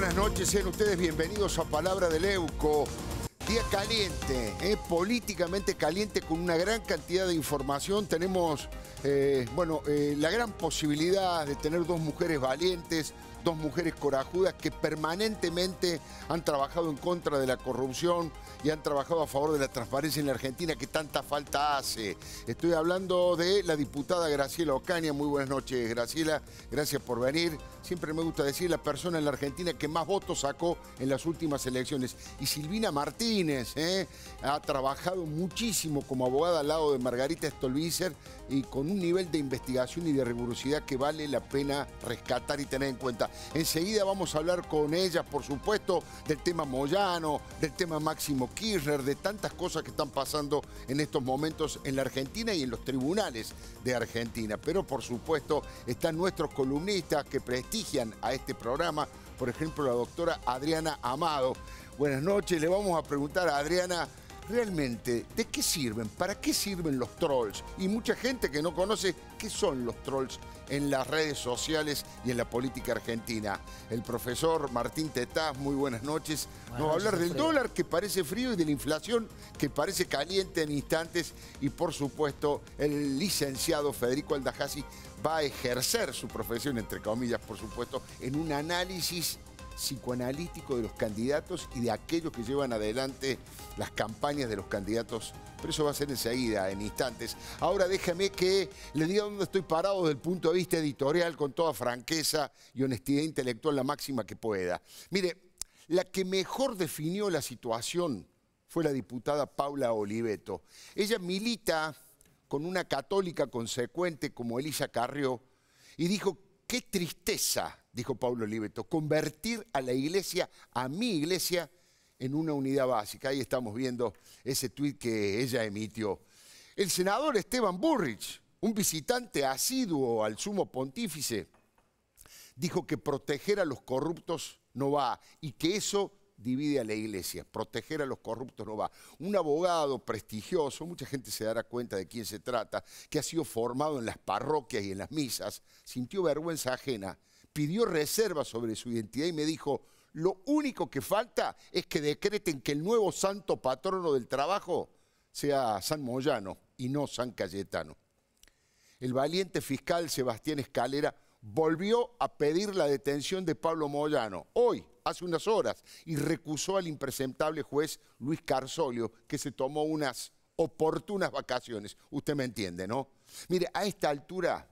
buenas noches, sean ustedes bienvenidos a Palabra del Euco. Día caliente, eh, políticamente caliente con una gran cantidad de información. Tenemos, eh, bueno, eh, la gran posibilidad de tener dos mujeres valientes, dos mujeres corajudas que permanentemente han trabajado en contra de la corrupción y han trabajado a favor de la transparencia en la Argentina que tanta falta hace. Estoy hablando de la diputada Graciela Ocaña. Muy buenas noches, Graciela. Gracias por venir. Siempre me gusta decir la persona en la Argentina que más votos sacó en las últimas elecciones. Y Silvina Martínez ¿eh? ha trabajado muchísimo como abogada al lado de Margarita Stolbizer y con un nivel de investigación y de rigurosidad que vale la pena rescatar y tener en cuenta. Enseguida vamos a hablar con ellas, por supuesto, del tema Moyano, del tema Máximo Kirchner, de tantas cosas que están pasando en estos momentos en la Argentina y en los tribunales de Argentina. Pero por supuesto están nuestros columnistas que prestigian a este programa, por ejemplo la doctora Adriana Amado. Buenas noches, le vamos a preguntar a Adriana realmente de qué sirven, para qué sirven los trolls. Y mucha gente que no conoce qué son los trolls en las redes sociales y en la política argentina. El profesor Martín Tetaz, muy buenas noches. Nos va a hablar del dólar que parece frío y de la inflación que parece caliente en instantes. Y por supuesto, el licenciado Federico Aldajasi va a ejercer su profesión, entre comillas, por supuesto, en un análisis psicoanalítico de los candidatos y de aquellos que llevan adelante las campañas de los candidatos. Pero eso va a ser enseguida, en instantes. Ahora déjame que le diga dónde estoy parado desde el punto de vista editorial con toda franqueza y honestidad intelectual la máxima que pueda. Mire, la que mejor definió la situación fue la diputada Paula Oliveto. Ella milita con una católica consecuente como Elisa Carrió y dijo, qué tristeza dijo Pablo Oliveto, convertir a la iglesia, a mi iglesia, en una unidad básica. Ahí estamos viendo ese tuit que ella emitió. El senador Esteban Burrich, un visitante asiduo al sumo pontífice, dijo que proteger a los corruptos no va y que eso divide a la iglesia, proteger a los corruptos no va. Un abogado prestigioso, mucha gente se dará cuenta de quién se trata, que ha sido formado en las parroquias y en las misas, sintió vergüenza ajena pidió reservas sobre su identidad y me dijo, lo único que falta es que decreten que el nuevo santo patrono del trabajo sea San Moyano y no San Cayetano. El valiente fiscal Sebastián Escalera volvió a pedir la detención de Pablo Moyano, hoy, hace unas horas, y recusó al impresentable juez Luis Carsolio, que se tomó unas oportunas vacaciones. Usted me entiende, ¿no? Mire, a esta altura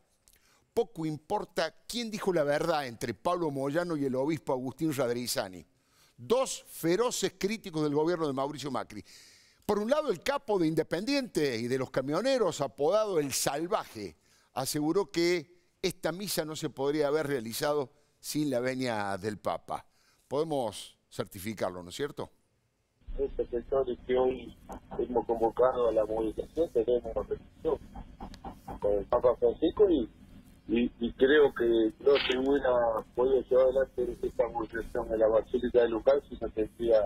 poco importa quién dijo la verdad entre Pablo Moyano y el obispo Agustín Radrizani. Dos feroces críticos del gobierno de Mauricio Macri. Por un lado, el capo de Independiente y de los camioneros, apodado El Salvaje, aseguró que esta misa no se podría haber realizado sin la venia del Papa. Podemos certificarlo, ¿no es cierto? hemos convocado a la movilización tenemos con el Papa Francisco y y, creo que no se hubiera podido llevar adelante esta en de la Basílica de Lucas si no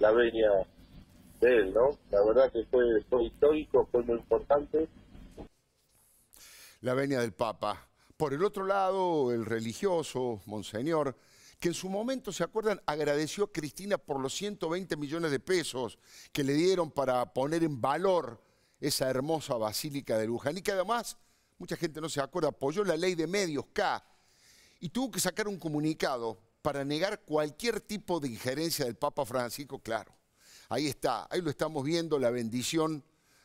la venia de él, ¿no? La verdad que fue, fue histórico, fue muy importante. La venia del Papa. Por el otro lado, el religioso, Monseñor, que en su momento, ¿se acuerdan? Agradeció a Cristina por los 120 millones de pesos que le dieron para poner en valor esa hermosa basílica de Luján y que además mucha gente no se acuerda, apoyó la ley de medios K y tuvo que sacar un comunicado para negar cualquier tipo de injerencia del Papa Francisco, claro. Ahí está, ahí lo estamos viendo, la bendición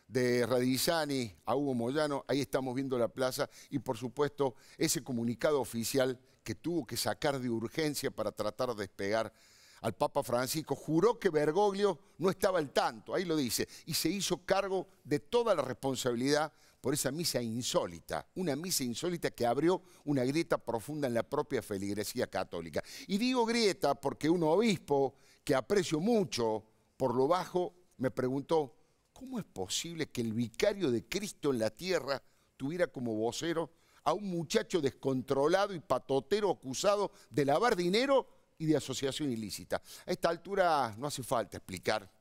de Radizani a Hugo Moyano, ahí estamos viendo la plaza y por supuesto ese comunicado oficial que tuvo que sacar de urgencia para tratar de despegar al Papa Francisco, juró que Bergoglio no estaba al tanto, ahí lo dice, y se hizo cargo de toda la responsabilidad por esa misa insólita, una misa insólita que abrió una grieta profunda en la propia feligresía católica. Y digo grieta porque un obispo que aprecio mucho, por lo bajo, me preguntó, ¿cómo es posible que el vicario de Cristo en la tierra tuviera como vocero a un muchacho descontrolado y patotero acusado de lavar dinero y de asociación ilícita? A esta altura no hace falta explicar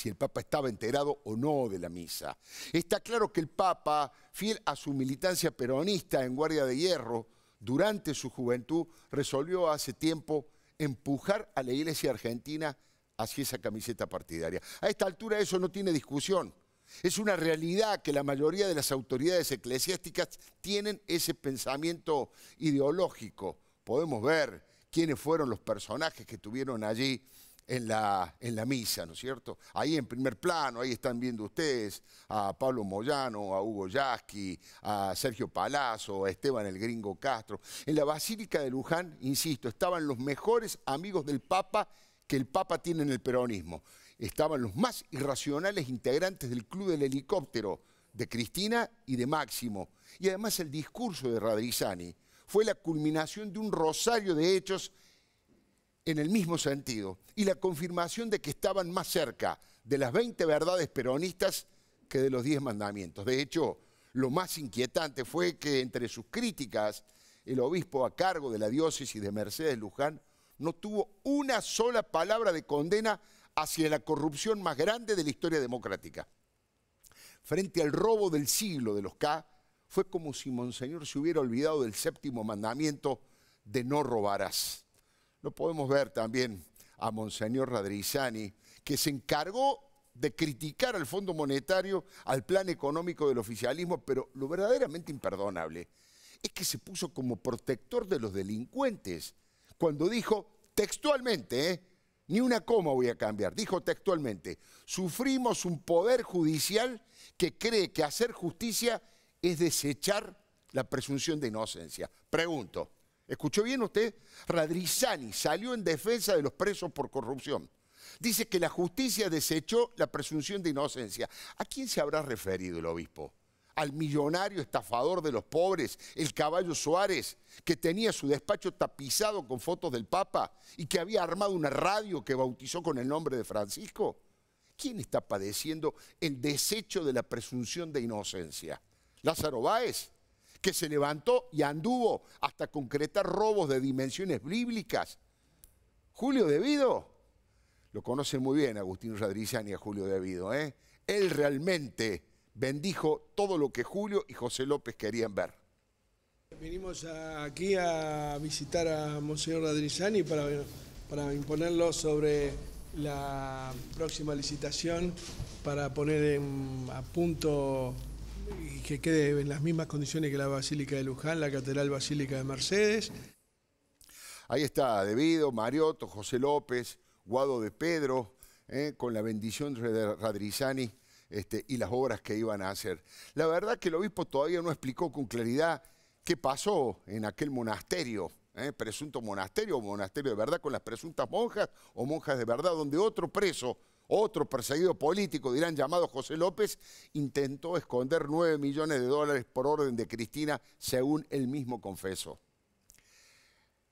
si el Papa estaba enterado o no de la misa. Está claro que el Papa, fiel a su militancia peronista en Guardia de Hierro, durante su juventud resolvió hace tiempo empujar a la Iglesia Argentina hacia esa camiseta partidaria. A esta altura eso no tiene discusión. Es una realidad que la mayoría de las autoridades eclesiásticas tienen ese pensamiento ideológico. Podemos ver quiénes fueron los personajes que tuvieron allí en la, en la misa, ¿no es cierto? Ahí en primer plano, ahí están viendo ustedes a Pablo Moyano, a Hugo Yasky, a Sergio Palazzo, a Esteban el Gringo Castro. En la Basílica de Luján, insisto, estaban los mejores amigos del Papa que el Papa tiene en el peronismo. Estaban los más irracionales integrantes del Club del Helicóptero, de Cristina y de Máximo. Y además el discurso de Radrizani fue la culminación de un rosario de hechos en el mismo sentido y la confirmación de que estaban más cerca de las 20 verdades peronistas que de los 10 mandamientos. De hecho, lo más inquietante fue que entre sus críticas, el obispo a cargo de la diócesis de Mercedes Luján no tuvo una sola palabra de condena hacia la corrupción más grande de la historia democrática. Frente al robo del siglo de los K, fue como si Monseñor se hubiera olvidado del séptimo mandamiento de no robarás lo podemos ver también a Monseñor Radrizani, que se encargó de criticar al Fondo Monetario, al plan económico del oficialismo, pero lo verdaderamente imperdonable es que se puso como protector de los delincuentes cuando dijo textualmente, ¿eh? ni una coma voy a cambiar, dijo textualmente, sufrimos un poder judicial que cree que hacer justicia es desechar la presunción de inocencia. Pregunto, escuchó bien usted, Radrizani salió en defensa de los presos por corrupción. Dice que la justicia desechó la presunción de inocencia. ¿A quién se habrá referido el obispo? ¿Al millonario estafador de los pobres, el caballo Suárez, que tenía su despacho tapizado con fotos del Papa y que había armado una radio que bautizó con el nombre de Francisco? ¿Quién está padeciendo el desecho de la presunción de inocencia? ¿Lázaro Báez? que se levantó y anduvo hasta concretar robos de dimensiones bíblicas. Julio Devido, lo conoce muy bien Agustín Radrizani a Julio Devido, ¿eh? él realmente bendijo todo lo que Julio y José López querían ver. Vinimos aquí a visitar a Monseñor Radrizani para, para imponerlo sobre la próxima licitación para poner a punto y que quede en las mismas condiciones que la Basílica de Luján, la Catedral Basílica de Mercedes. Ahí está Debido, Mariotto, José López, Guado de Pedro, eh, con la bendición de Radrizani este, y las obras que iban a hacer. La verdad que el obispo todavía no explicó con claridad qué pasó en aquel monasterio. Eh, presunto monasterio o monasterio de verdad con las presuntas monjas o monjas de verdad, donde otro preso otro perseguido político, dirán llamado José López, intentó esconder 9 millones de dólares por orden de Cristina, según él mismo confesó.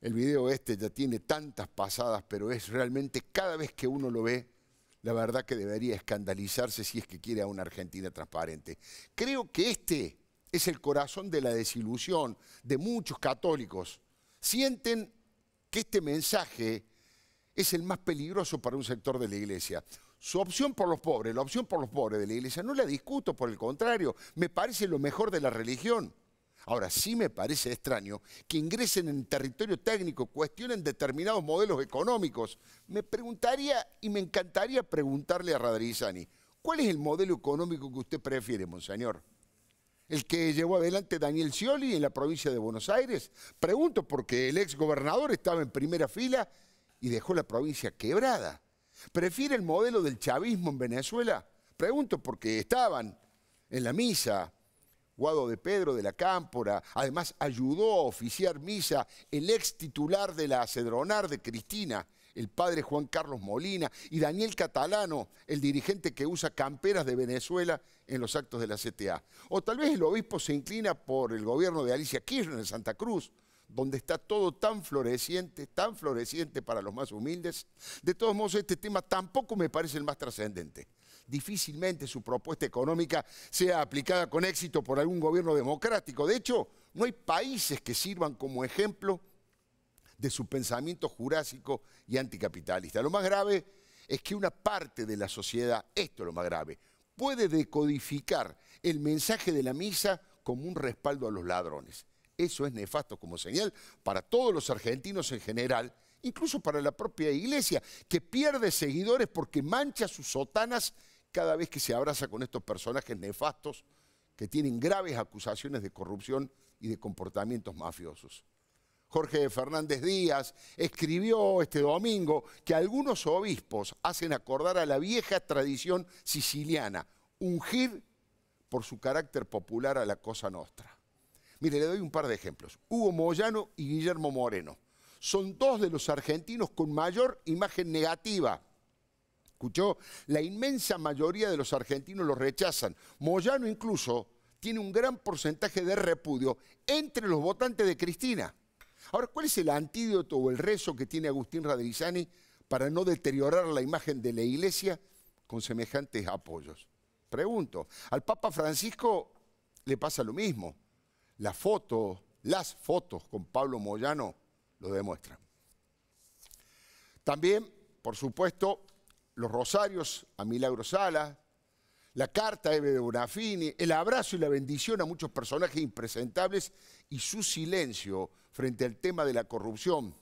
El video este ya tiene tantas pasadas, pero es realmente cada vez que uno lo ve, la verdad que debería escandalizarse si es que quiere a una Argentina transparente. Creo que este es el corazón de la desilusión de muchos católicos. Sienten que este mensaje es el más peligroso para un sector de la iglesia su opción por los pobres, la opción por los pobres de la iglesia, no la discuto, por el contrario, me parece lo mejor de la religión. Ahora, sí me parece extraño que ingresen en territorio técnico, cuestionen determinados modelos económicos. Me preguntaría y me encantaría preguntarle a Radrizani, ¿cuál es el modelo económico que usted prefiere, monseñor? ¿El que llevó adelante Daniel Scioli en la provincia de Buenos Aires? Pregunto porque el ex gobernador estaba en primera fila y dejó la provincia quebrada. ¿Prefiere el modelo del chavismo en Venezuela? Pregunto porque estaban en la misa. Guado de Pedro de la Cámpora, además ayudó a oficiar misa el ex titular de la Cedronar de Cristina, el padre Juan Carlos Molina, y Daniel Catalano, el dirigente que usa camperas de Venezuela en los actos de la CTA. O tal vez el obispo se inclina por el gobierno de Alicia Kirchner en Santa Cruz, donde está todo tan floreciente, tan floreciente para los más humildes. De todos modos, este tema tampoco me parece el más trascendente. Difícilmente su propuesta económica sea aplicada con éxito por algún gobierno democrático. De hecho, no hay países que sirvan como ejemplo de su pensamiento jurásico y anticapitalista. Lo más grave es que una parte de la sociedad, esto es lo más grave, puede decodificar el mensaje de la misa como un respaldo a los ladrones. Eso es nefasto como señal para todos los argentinos en general, incluso para la propia iglesia, que pierde seguidores porque mancha sus sotanas cada vez que se abraza con estos personajes nefastos que tienen graves acusaciones de corrupción y de comportamientos mafiosos. Jorge Fernández Díaz escribió este domingo que algunos obispos hacen acordar a la vieja tradición siciliana, ungir por su carácter popular a la cosa nostra. Mire, le doy un par de ejemplos. Hugo Moyano y Guillermo Moreno. Son dos de los argentinos con mayor imagen negativa. ¿Escuchó? La inmensa mayoría de los argentinos los rechazan. Moyano incluso tiene un gran porcentaje de repudio entre los votantes de Cristina. Ahora, ¿cuál es el antídoto o el rezo que tiene Agustín Radrizani para no deteriorar la imagen de la Iglesia con semejantes apoyos? Pregunto, al Papa Francisco le pasa lo mismo. La foto, las fotos con Pablo Moyano lo demuestran. También, por supuesto, los rosarios a Milagro Sala, la carta Eve de Bonafini, el abrazo y la bendición a muchos personajes impresentables y su silencio frente al tema de la corrupción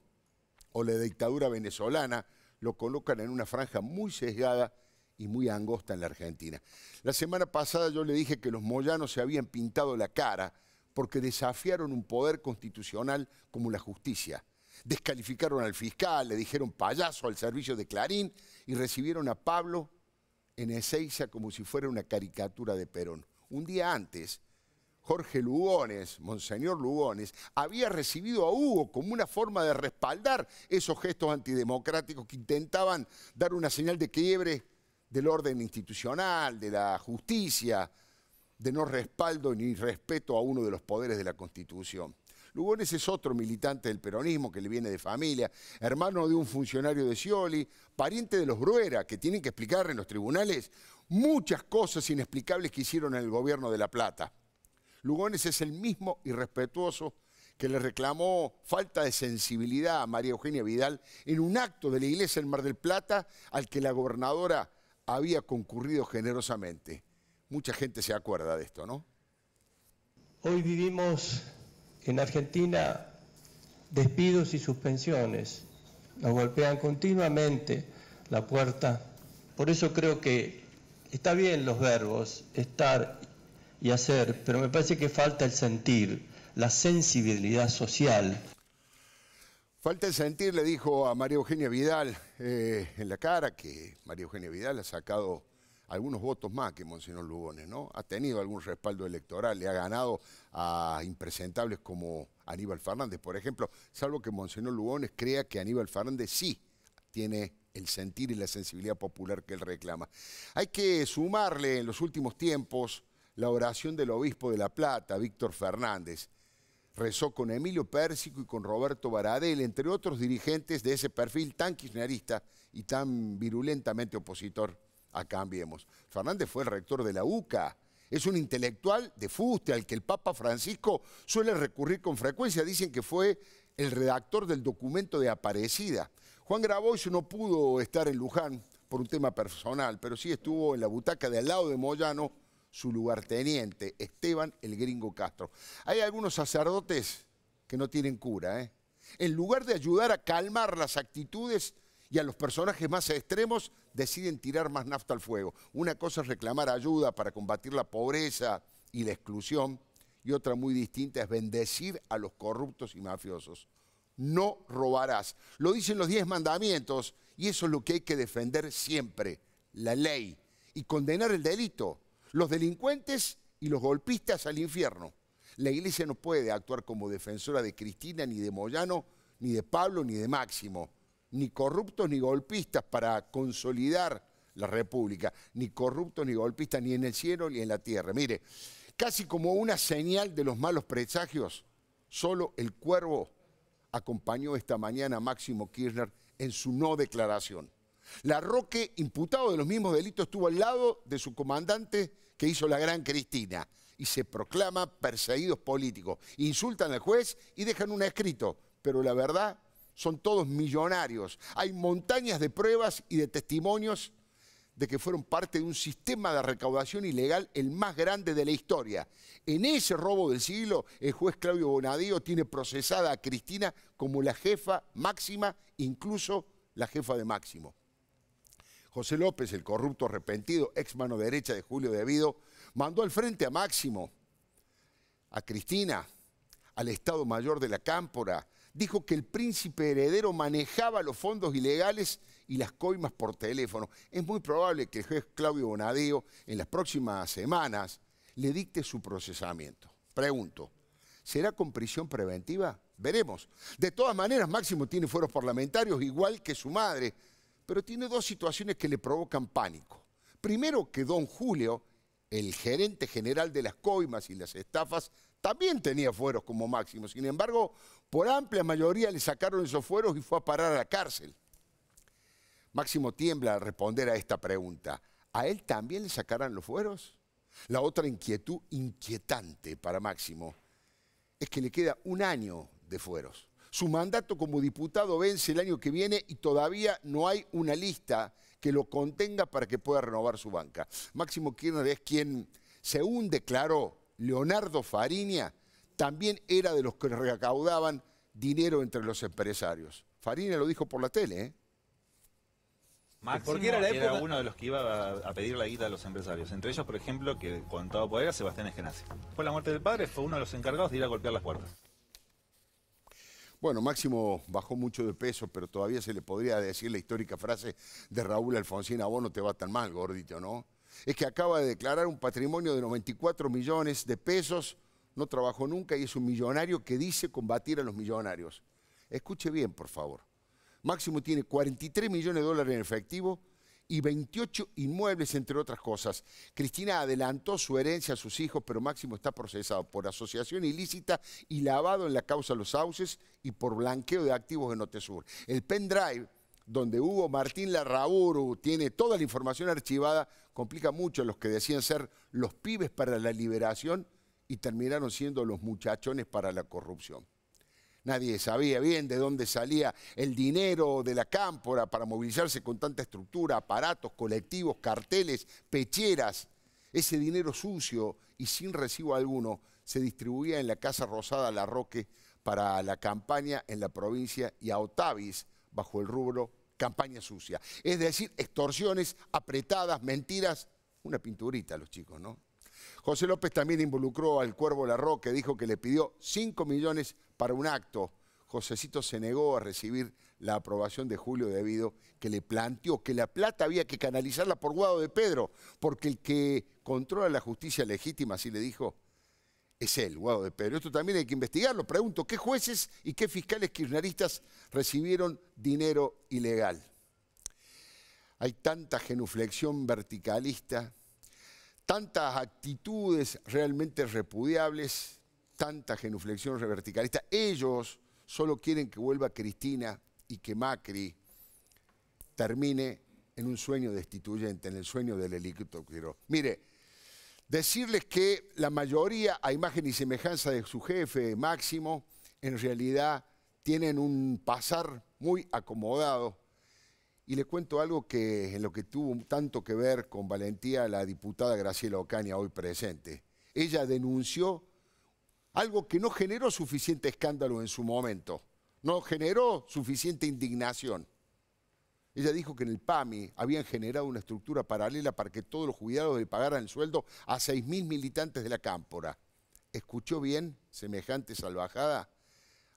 o la dictadura venezolana lo colocan en una franja muy sesgada y muy angosta en la Argentina. La semana pasada yo le dije que los moyanos se habían pintado la cara porque desafiaron un poder constitucional como la justicia. Descalificaron al fiscal, le dijeron payaso al servicio de Clarín y recibieron a Pablo en Ezeiza como si fuera una caricatura de Perón. Un día antes, Jorge Lugones, Monseñor Lugones, había recibido a Hugo como una forma de respaldar esos gestos antidemocráticos que intentaban dar una señal de quiebre del orden institucional, de la justicia, de no respaldo ni respeto a uno de los poderes de la Constitución. Lugones es otro militante del peronismo que le viene de familia, hermano de un funcionario de Scioli, pariente de los Bruera, que tienen que explicar en los tribunales muchas cosas inexplicables que hicieron en el gobierno de La Plata. Lugones es el mismo irrespetuoso que le reclamó falta de sensibilidad a María Eugenia Vidal en un acto de la iglesia en Mar del Plata al que la gobernadora había concurrido generosamente mucha gente se acuerda de esto, ¿no? Hoy vivimos en Argentina despidos y suspensiones. Nos golpean continuamente la puerta. Por eso creo que está bien los verbos, estar y hacer, pero me parece que falta el sentir, la sensibilidad social. Falta el sentir, le dijo a María Eugenia Vidal eh, en la cara, que María Eugenia Vidal ha sacado algunos votos más que Monseñor Lugones, ¿no? Ha tenido algún respaldo electoral, le ha ganado a impresentables como Aníbal Fernández, por ejemplo, salvo que Monseñor Lugones crea que Aníbal Fernández sí tiene el sentir y la sensibilidad popular que él reclama. Hay que sumarle en los últimos tiempos la oración del obispo de La Plata, Víctor Fernández. Rezó con Emilio Pérsico y con Roberto Baradel, entre otros dirigentes de ese perfil tan kirchnerista y tan virulentamente opositor a Cambiemos. Fernández fue el rector de la UCA. Es un intelectual de fuste al que el Papa Francisco suele recurrir con frecuencia. Dicen que fue el redactor del documento de Aparecida. Juan Grabois no pudo estar en Luján por un tema personal, pero sí estuvo en la butaca de al lado de Moyano su lugarteniente, Esteban el Gringo Castro. Hay algunos sacerdotes que no tienen cura. ¿eh? En lugar de ayudar a calmar las actitudes y a los personajes más extremos deciden tirar más nafta al fuego. Una cosa es reclamar ayuda para combatir la pobreza y la exclusión y otra muy distinta es bendecir a los corruptos y mafiosos. No robarás. Lo dicen los diez mandamientos y eso es lo que hay que defender siempre, la ley y condenar el delito, los delincuentes y los golpistas al infierno. La iglesia no puede actuar como defensora de Cristina, ni de Moyano, ni de Pablo, ni de Máximo ni corruptos ni golpistas para consolidar la República, ni corruptos ni golpistas, ni en el cielo ni en la tierra. Mire, casi como una señal de los malos presagios, solo el cuervo acompañó esta mañana a Máximo Kirchner en su no declaración. La Roque, imputado de los mismos delitos, estuvo al lado de su comandante que hizo la gran Cristina y se proclama perseguidos políticos. Insultan al juez y dejan un escrito, pero la verdad son todos millonarios. Hay montañas de pruebas y de testimonios de que fueron parte de un sistema de recaudación ilegal el más grande de la historia. En ese robo del siglo, el juez Claudio Bonadío tiene procesada a Cristina como la jefa máxima, incluso la jefa de Máximo. José López, el corrupto arrepentido, ex mano derecha de Julio Devido, mandó al frente a Máximo, a Cristina, al Estado Mayor de la Cámpora, dijo que el príncipe heredero manejaba los fondos ilegales y las coimas por teléfono. Es muy probable que el juez Claudio Bonadeo en las próximas semanas le dicte su procesamiento. Pregunto, ¿será con prisión preventiva? Veremos. De todas maneras, Máximo tiene fueros parlamentarios igual que su madre, pero tiene dos situaciones que le provocan pánico. Primero, que don Julio, el gerente general de las coimas y las estafas, también tenía fueros como Máximo. Sin embargo, por amplia mayoría le sacaron esos fueros y fue a parar a la cárcel. Máximo tiembla al responder a esta pregunta. ¿A él también le sacarán los fueros? La otra inquietud inquietante para Máximo es que le queda un año de fueros. Su mandato como diputado vence el año que viene y todavía no hay una lista que lo contenga para que pueda renovar su banca. Máximo Kirchner es quien, según declaró Leonardo Fariña, también era de los que recaudaban dinero entre los empresarios. Farina lo dijo por la tele. ¿eh? Porque era, uno de los que iba a, pedir la guita a los empresarios. Entre ellos, por ejemplo, que contaba todo poder, Sebastián Eskenazi. Después de la muerte del padre, fue uno de los encargados de ir a golpear las puertas. Bueno, Máximo bajó mucho de peso, pero todavía se le podría decir la histórica frase de Raúl Alfonsín, a vos no te va tan mal, gordito, ¿no? Es que acaba de declarar un patrimonio de 94 millones de pesos no trabajó nunca y es un millonario que dice combatir a los millonarios. Escuche bien, por favor. Máximo tiene 43 millones de dólares en efectivo y 28 inmuebles, entre otras cosas. Cristina adelantó su herencia a sus hijos, pero Máximo está procesado por asociación ilícita y lavado en la causa Los Sauces y por blanqueo de activos en Otesur. El pendrive donde Hugo Martín Larraburu tiene toda la información archivada, complica mucho a los que decían ser los pibes para la liberación y terminaron siendo los muchachones para la corrupción. Nadie sabía bien de dónde salía el dinero de la cámpora para movilizarse con tanta estructura, aparatos, colectivos, carteles, pecheras. Ese dinero sucio y sin recibo alguno se distribuía en la Casa Rosada La Roque para la campaña en la provincia y a Otavis bajo el rubro campaña sucia. Es decir, extorsiones apretadas, mentiras, una pinturita los chicos, ¿no? José López también involucró al Cuervo Larroque, dijo que le pidió 5 millones para un acto. Josecito se negó a recibir la aprobación de Julio debido que le planteó que la plata había que canalizarla por Guado de Pedro, porque el que controla la justicia legítima, así le dijo, es él, Guado de Pedro. Esto también hay que investigarlo. Pregunto, ¿qué jueces y qué fiscales kirchneristas recibieron dinero ilegal? Hay tanta genuflexión verticalista tantas actitudes realmente repudiables, tanta genuflexión reverticalista. Ellos solo quieren que vuelva Cristina y que Macri termine en un sueño destituyente, en el sueño del helicóptero. Mire, decirles que la mayoría, a imagen y semejanza de su jefe Máximo, en realidad tienen un pasar muy acomodado y le cuento algo que en lo que tuvo tanto que ver con valentía la diputada Graciela Ocaña, hoy presente. Ella denunció algo que no generó suficiente escándalo en su momento, no generó suficiente indignación. Ella dijo que en el PAMI habían generado una estructura paralela para que todos los jubilados le pagaran el sueldo a 6.000 militantes de la Cámpora. ¿Escuchó bien semejante salvajada?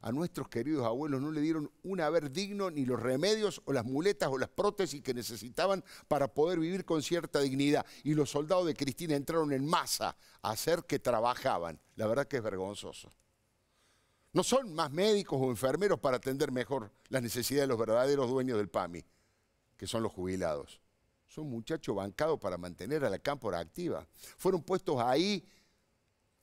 a nuestros queridos abuelos no le dieron un haber digno, ni los remedios o las muletas o las prótesis que necesitaban para poder vivir con cierta dignidad. Y los soldados de Cristina entraron en masa a hacer que trabajaban. La verdad que es vergonzoso. No son más médicos o enfermeros para atender mejor las necesidades de los verdaderos dueños del PAMI, que son los jubilados. Son muchachos bancados para mantener a la cámpora activa. Fueron puestos ahí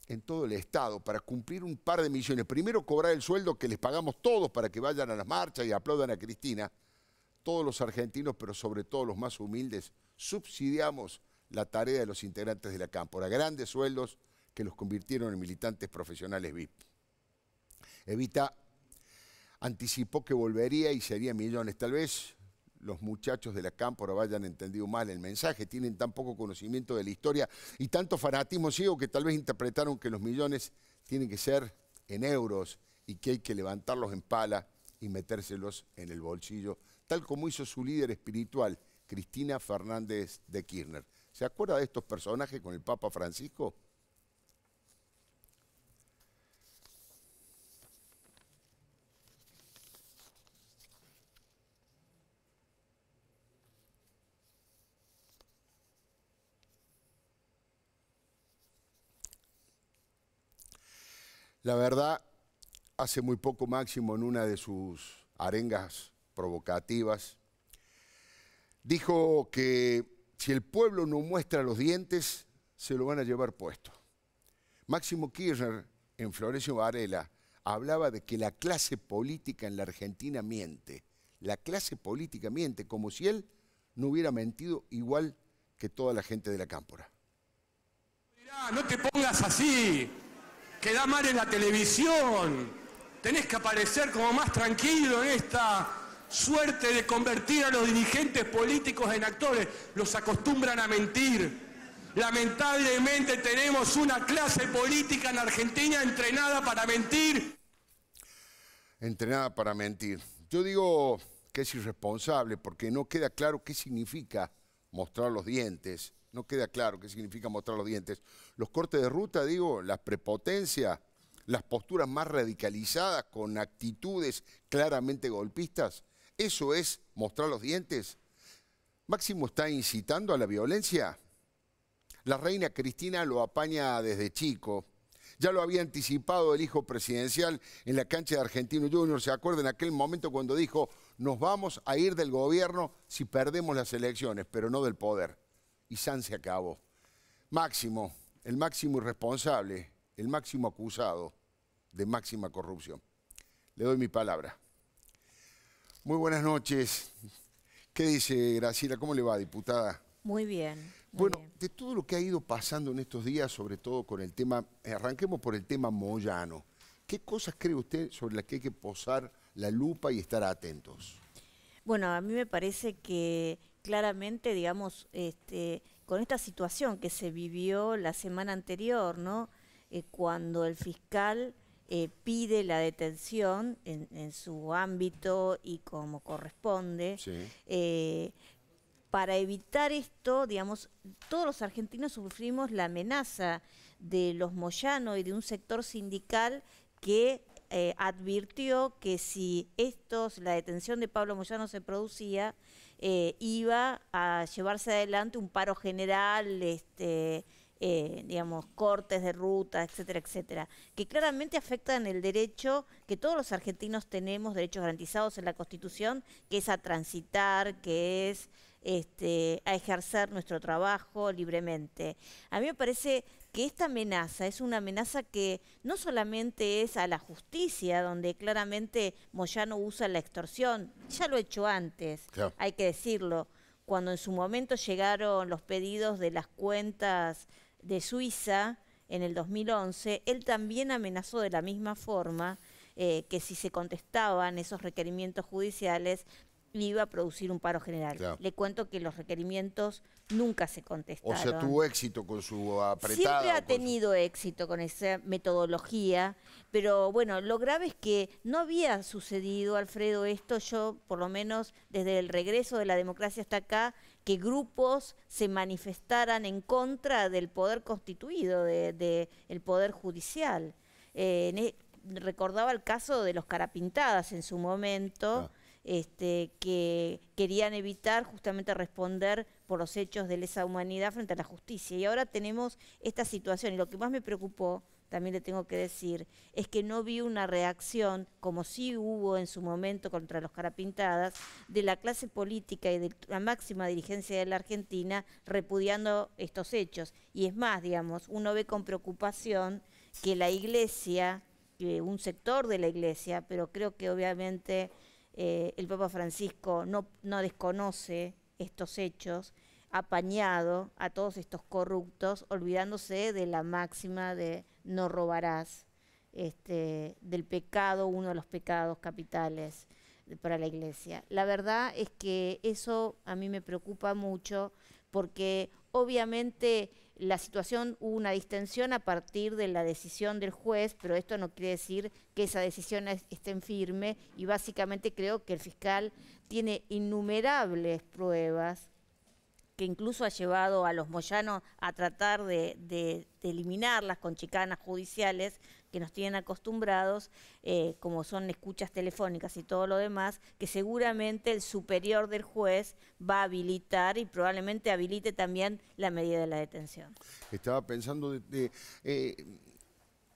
en todo el Estado para cumplir un par de misiones. Primero, cobrar el sueldo que les pagamos todos para que vayan a las marchas y aplaudan a Cristina. Todos los argentinos, pero sobre todo los más humildes, subsidiamos la tarea de los integrantes de la Cámpora. Grandes sueldos que los convirtieron en militantes profesionales VIP. Evita anticipó que volvería y sería millones. Tal vez los muchachos de la cámpora vayan entendido mal el mensaje, tienen tan poco conocimiento de la historia y tanto fanatismo ciego que tal vez interpretaron que los millones tienen que ser en euros y que hay que levantarlos en pala y metérselos en el bolsillo, tal como hizo su líder espiritual, Cristina Fernández de Kirchner. ¿Se acuerda de estos personajes con el Papa Francisco? La verdad, hace muy poco Máximo en una de sus arengas provocativas, dijo que si el pueblo no muestra los dientes, se lo van a llevar puesto. Máximo Kirchner en Florencio Varela hablaba de que la clase política en la Argentina miente. La clase política miente como si él no hubiera mentido igual que toda la gente de la cámpora. Mirá, no te pongas así da mal en la televisión, tenés que aparecer como más tranquilo en esta suerte de convertir a los dirigentes políticos en actores, los acostumbran a mentir. Lamentablemente tenemos una clase política en Argentina entrenada para mentir. Entrenada para mentir. Yo digo que es irresponsable porque no queda claro qué significa mostrar los dientes no queda claro qué significa mostrar los dientes. Los cortes de ruta, digo, las prepotencias, las posturas más radicalizadas con actitudes claramente golpistas, ¿eso es mostrar los dientes? ¿Máximo está incitando a la violencia? La reina Cristina lo apaña desde chico. Ya lo había anticipado el hijo presidencial en la cancha de Argentino Junior. ¿Se acuerda en aquel momento cuando dijo, nos vamos a ir del gobierno si perdemos las elecciones, pero no del poder? y San se acabó. Máximo, el máximo irresponsable, el máximo acusado de máxima corrupción. Le doy mi palabra. Muy buenas noches. ¿Qué dice Graciela? ¿Cómo le va, diputada? Muy bien. bueno, de todo lo que ha ido pasando en estos días, sobre todo con el tema, eh, arranquemos por el tema Moyano. ¿Qué cosas cree usted sobre las que hay que posar la lupa y estar atentos? Bueno, a mí me parece que claramente, digamos, este, con esta situación que se vivió la semana anterior, ¿no? Eh, cuando el fiscal eh, pide la detención en, su ámbito y como corresponde. Eh, para evitar esto, digamos, todos los argentinos sufrimos la amenaza de los Moyano y de un sector sindical que advirtió que si estos, la detención de Pablo Moyano se producía, eh, iba a llevarse adelante un paro general, este, eh, digamos, cortes de ruta, etcétera, etcétera, que claramente afectan el derecho que todos los argentinos tenemos, derechos garantizados en la Constitución, que es a transitar, que es este, a ejercer nuestro trabajo libremente. A mí me parece que esta amenaza es una amenaza que no solamente es a la justicia, donde claramente Moyano usa la extorsión, ya lo he hecho antes, hay que decirlo, cuando en su momento llegaron los pedidos de las cuentas de Suiza en el 2011, él también amenazó de la misma forma eh, que si se contestaban esos requerimientos judiciales, iba a producir un paro general. Le cuento que los requerimientos nunca se contestaron. O sea, tuvo éxito con su apretada. Siempre ha tenido éxito con esa metodología, pero bueno, lo grave es que no había sucedido, Alfredo, esto yo, por lo menos desde el regreso de la democracia hasta acá, que grupos se manifestaran en contra del poder constituido, del de, el poder judicial. Eh, recordaba el caso de los carapintadas en su momento. Ah este, que querían evitar justamente responder por los hechos de lesa humanidad frente a la justicia. Y ahora tenemos esta situación. Y lo que más me preocupó, también le tengo que decir, es que no vi una reacción, como sí hubo en su momento contra los carapintadas, de la clase política y de la máxima dirigencia de la Argentina repudiando estos hechos. Y es más, digamos, uno ve con preocupación que la iglesia, un sector de la iglesia, pero creo que obviamente eh, el Papa Francisco no, no desconoce estos hechos, apañado a todos estos corruptos, olvidándose de la máxima de no robarás, este, del pecado, uno de los pecados capitales para la iglesia. La verdad es que eso a mí me preocupa mucho porque obviamente la situación hubo una distensión a partir de la decisión del juez, pero esto no quiere decir que esa decisión esté en firme y básicamente creo que el fiscal tiene innumerables pruebas que incluso ha llevado a los Moyano a tratar de, eliminar de eliminarlas con chicanas judiciales que nos tienen acostumbrados, eh, como son escuchas telefónicas y todo lo demás, que seguramente el superior del juez va a habilitar y probablemente habilite también la medida de la detención. Estaba pensando de, eh,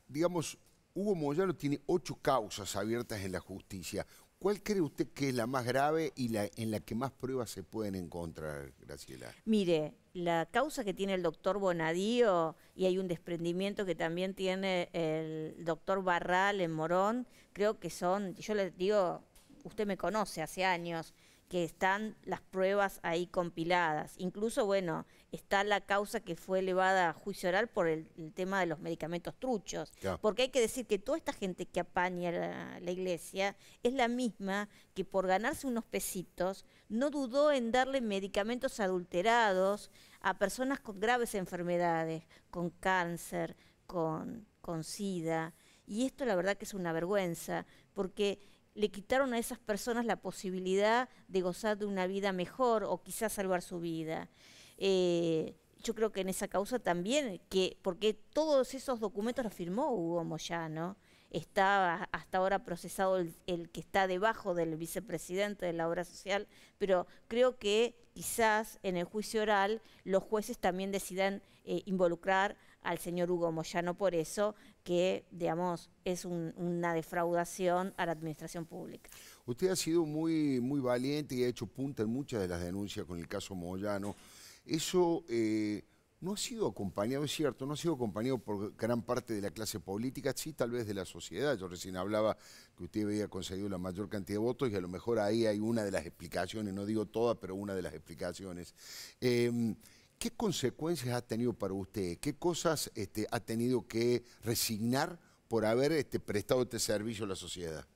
digamos, Hugo Moyano tiene ocho causas abiertas en la justicia. ¿Cuál cree usted que es la más grave y la, en la que más pruebas se pueden encontrar, Graciela? Mire, la causa que tiene el doctor Bonadío y hay un desprendimiento que también tiene el doctor Barral en Morón, creo que son, yo les digo, usted me conoce hace años, que están las pruebas ahí compiladas. Incluso, bueno, está la causa que fue elevada a juicio oral por el, tema de los medicamentos truchos. Porque hay que decir que toda esta gente que apaña la, la, iglesia es la misma que por ganarse unos pesitos no dudó en darle medicamentos adulterados a personas con graves enfermedades, con cáncer, con, con sida. Y esto la verdad que es una vergüenza, porque le quitaron a esas personas la posibilidad de gozar de una vida mejor o quizás salvar su vida. Eh, yo creo que en esa causa también, que porque todos esos documentos los firmó Hugo Moyano, está hasta ahora procesado el, que está debajo del vicepresidente de la obra social, pero creo que quizás en el juicio oral los jueces también decidan eh, involucrar al señor Hugo Moyano por eso, que digamos es una defraudación a la administración pública. Usted ha sido muy, muy valiente y ha hecho punta en muchas de las denuncias con el caso Moyano eso eh, no ha sido acompañado, es cierto, no ha sido acompañado por gran parte de la clase política, sí, tal vez de la sociedad. Yo recién hablaba que usted había conseguido la mayor cantidad de votos y a lo mejor ahí hay una de las explicaciones, no digo todas, pero una de las explicaciones. Em, ¿Qué consecuencias ha tenido para usted? ¿Qué cosas este, ha tenido que resignar por haber este, prestado este servicio a la sociedad?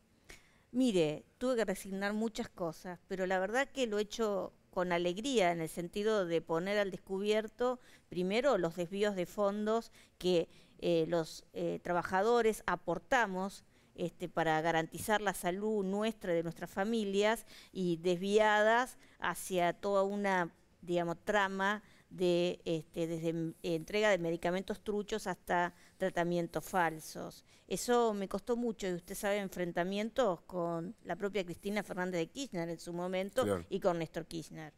Mire, tuve que resignar muchas cosas, pero la verdad que lo he hecho con alegría en el sentido de poner al descubierto primero los desvíos de fondos que eh, los eh, trabajadores aportamos este, para garantizar la salud nuestra de nuestras familias y desviadas hacia toda una digamos trama de este, desde eh, entrega de medicamentos truchos hasta tratamientos falsos. Eso me costó mucho, y usted sabe, enfrentamientos con la propia Cristina Fernández de Kirchner en su momento y con Néstor Kirchner.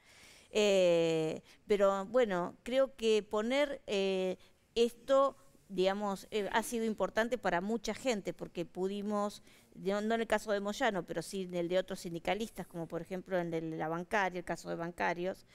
Eh, pero bueno, creo que poner eh, esto, digamos, eh, ha sido importante para mucha gente porque pudimos no, en el caso de Moyano, pero sí en el de otros sindicalistas, como por ejemplo en el de la bancaria, el caso de bancarios,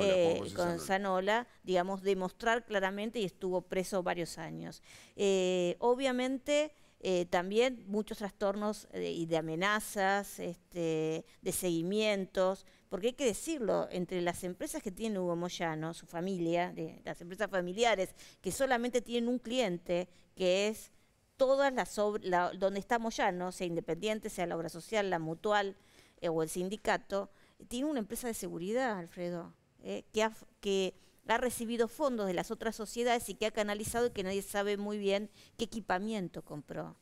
eh, con Zanola. digamos, demostrar claramente y estuvo preso varios años. Eh, obviamente... Eh, también muchos trastornos y de, amenazas, este, de seguimientos, porque hay que decirlo, entre las empresas que tiene Hugo Moyano, su familia, las empresas familiares, que solamente tienen un cliente, que es todas las obras, donde estamos ya, no sea independiente, sea la obra social, la mutual eh, o el sindicato, tiene una empresa de seguridad, Alfredo, eh, que, ha, recibido fondos de las otras sociedades y que ha canalizado y que nadie sabe muy bien qué equipamiento compró,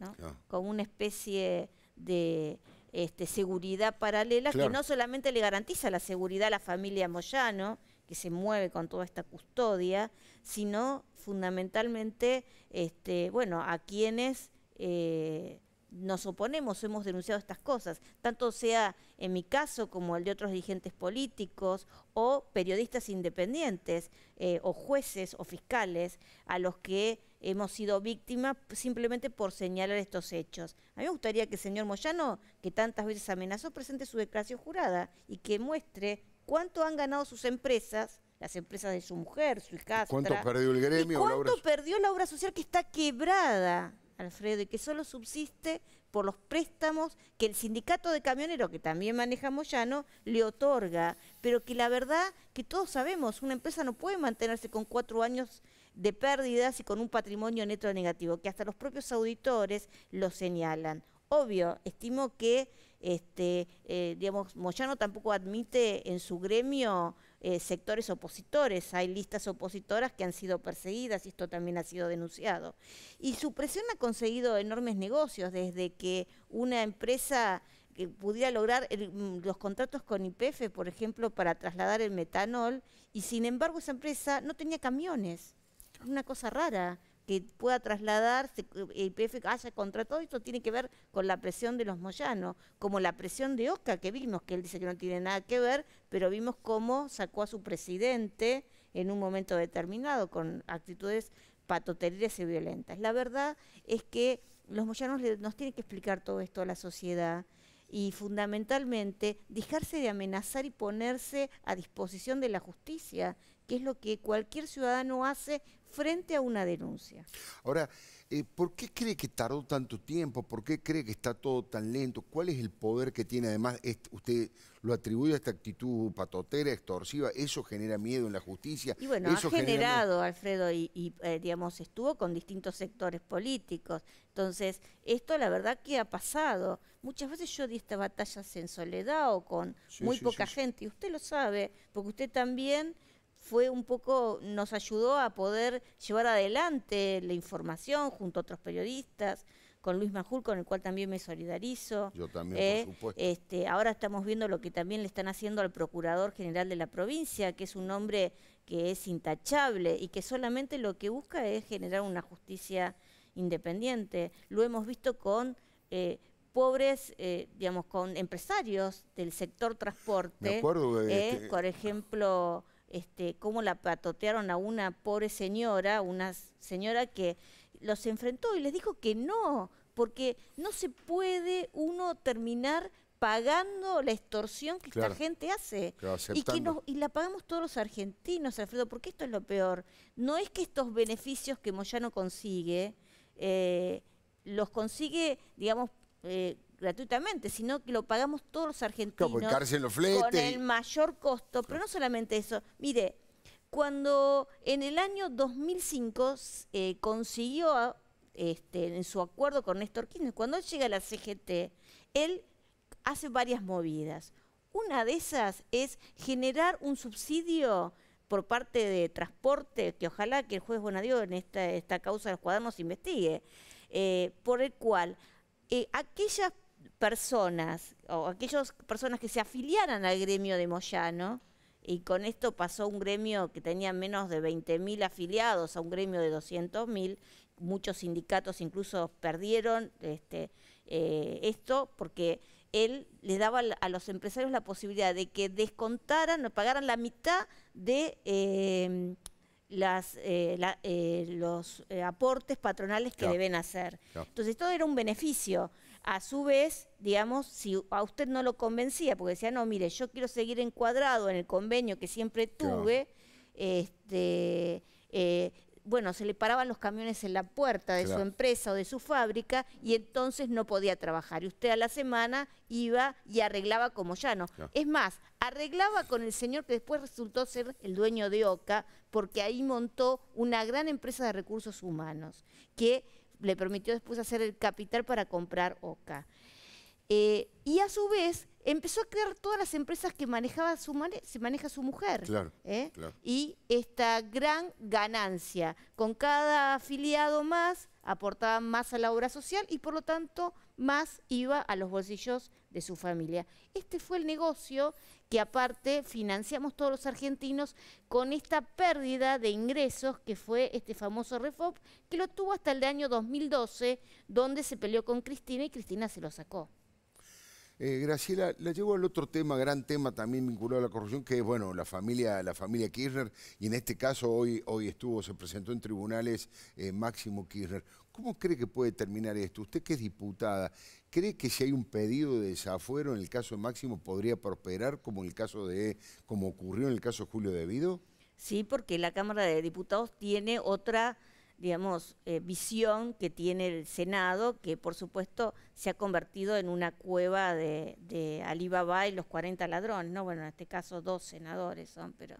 ah. Con una especie de este, seguridad paralela que no solamente le garantiza la seguridad a la familia Moyano, que se mueve con toda esta custodia, sino fundamentalmente, este, bueno, a quienes eh, nos oponemos, hemos denunciado estas cosas, tanto sea en mi caso como el de otros dirigentes políticos o periodistas independientes eh, o jueces o fiscales a los que hemos sido víctimas simplemente por señalar estos hechos. A mí me gustaría que el señor Moyano, que tantas veces amenazó, presente su declaración jurada y que muestre cuánto han ganado sus empresas, las empresas de su mujer, su hija? ¿Cuánto perdió el gremio? ¿Cuánto perdió la obra social que está quebrada, Alfredo, y que solo subsiste por los préstamos que el sindicato de camioneros, que también maneja Moyano, le otorga? Pero que la verdad que todos sabemos, una empresa no puede mantenerse con cuatro años de pérdidas y con un patrimonio neto negativo, que hasta los propios auditores lo señalan. Obvio, estimo que este, eh, digamos, Moyano tampoco admite en su gremio eh, sectores opositores. Hay listas opositoras que han sido perseguidas y esto también ha sido denunciado. Y su presión ha conseguido enormes negocios desde que una empresa que pudiera lograr mm, los contratos con IPF, por ejemplo, para trasladar el metanol, y sin embargo esa empresa no tenía camiones. es Una cosa rara que pueda trasladarse, eh, el PF haya todo esto tiene que ver con la presión de los moyanos, como la presión de Oscar que vimos, que él dice que no tiene nada que ver, pero vimos cómo sacó a su presidente en un momento determinado con actitudes patoteriles y violentas. La verdad es que los moyanos nos tienen que explicar todo esto a la sociedad y fundamentalmente dejarse de amenazar y ponerse a disposición de la justicia que es lo que cualquier ciudadano hace frente a una denuncia. Ahora, eh, ¿por qué cree que tardó tanto tiempo? ¿Por qué cree que está todo tan lento? ¿Cuál es el poder que tiene? Además, usted lo atribuye a esta actitud patotera, extorsiva, eso genera miedo en la justicia. Y bueno, eso ha generado, Alfredo, y, eh, digamos, estuvo con distintos sectores políticos. Entonces, esto la verdad que ha pasado. Muchas veces yo di estas batallas en soledad o con muy poca gente, y usted lo sabe, porque usted también fue un poco, nos ayudó a poder llevar adelante la información junto a otros periodistas, con Luis Majul, con el cual también me solidarizo. Yo también, ¿eh? por supuesto. Este, ahora estamos viendo lo que también le están haciendo al Procurador General de la provincia, que es un hombre que es intachable y que solamente lo que busca es generar una justicia independiente. Lo hemos visto con... Eh, pobres, eh, digamos, con empresarios del sector transporte. acuerdo por ejemplo, este, cómo la patotearon a una pobre señora, una señora que los enfrentó y les dijo que no, porque no se puede uno terminar pagando la extorsión que esta gente hace. y, que nos, y la pagamos todos los argentinos, Alfredo, porque esto es lo peor. No es que estos beneficios que Moyano consigue, eh, los consigue, digamos, eh, gratuitamente, sino que lo pagamos todos los argentinos. Con el mayor costo, pero no solamente eso. Mire, cuando en el año 2005 eh, consiguió este, en su acuerdo con Néstor Kirchner, cuando él llega a la CGT, él hace varias movidas. Una de esas es generar un subsidio por parte de transporte, que ojalá que el juez Bonadio en esta, esta causa de los cuadernos investigue, eh, por el cual eh, aquellas personas o aquellas personas que se afiliaran al gremio de Moyano, y con esto pasó un gremio que tenía menos de 20.000 afiliados a un gremio de 200.000, muchos sindicatos incluso perdieron este, eh, esto porque él les daba a los empresarios la posibilidad de que descontaran o pagaran la mitad de... Em, las, eh, eh, los aportes patronales que deben hacer. Entonces, todo era un beneficio a su vez, digamos, si a usted no lo convencía, porque decía, no, mire, yo quiero seguir encuadrado en el convenio que siempre tuve, este, eh, bueno, se le paraban los camiones en la puerta de su empresa o de su fábrica y entonces no podía trabajar. Y usted a la semana iba y arreglaba como ya no. Es más, arreglaba con el señor que después resultó ser el dueño de OCA, porque ahí montó una gran empresa de recursos humanos que le permitió después hacer el capital para comprar Oca. Eh, y a su vez empezó a crear todas las empresas que manejaba su se maneja su mujer. ¿eh? Y esta gran ganancia. Con cada afiliado más aportaba más a la obra social y por lo tanto más iba a los bolsillos de su familia. Este fue el negocio que aparte financiamos todos los argentinos con esta pérdida de ingresos que fue este famoso Refop, que lo tuvo hasta el año 2012, donde se peleó con Cristina y Cristina se lo sacó. Eh, Graciela, la llevo al otro tema, gran tema también vinculado a la corrupción, que es bueno la familia, la familia Kirchner, y en este caso hoy, hoy estuvo, se presentó en tribunales eh, Máximo Kirchner. ¿Cómo cree que puede terminar esto? Usted que es diputada, ¿Cree que si hay un pedido de desafuero en el caso Máximo podría prosperar como el caso de como ocurrió en el caso de Julio Devido? Sí, porque la Cámara de Diputados tiene otra digamos, eh, visión que tiene el Senado, que por supuesto se ha convertido en una cueva de, Alibaba y los 40 ladrones, ¿no? Bueno, en este caso dos senadores son, pero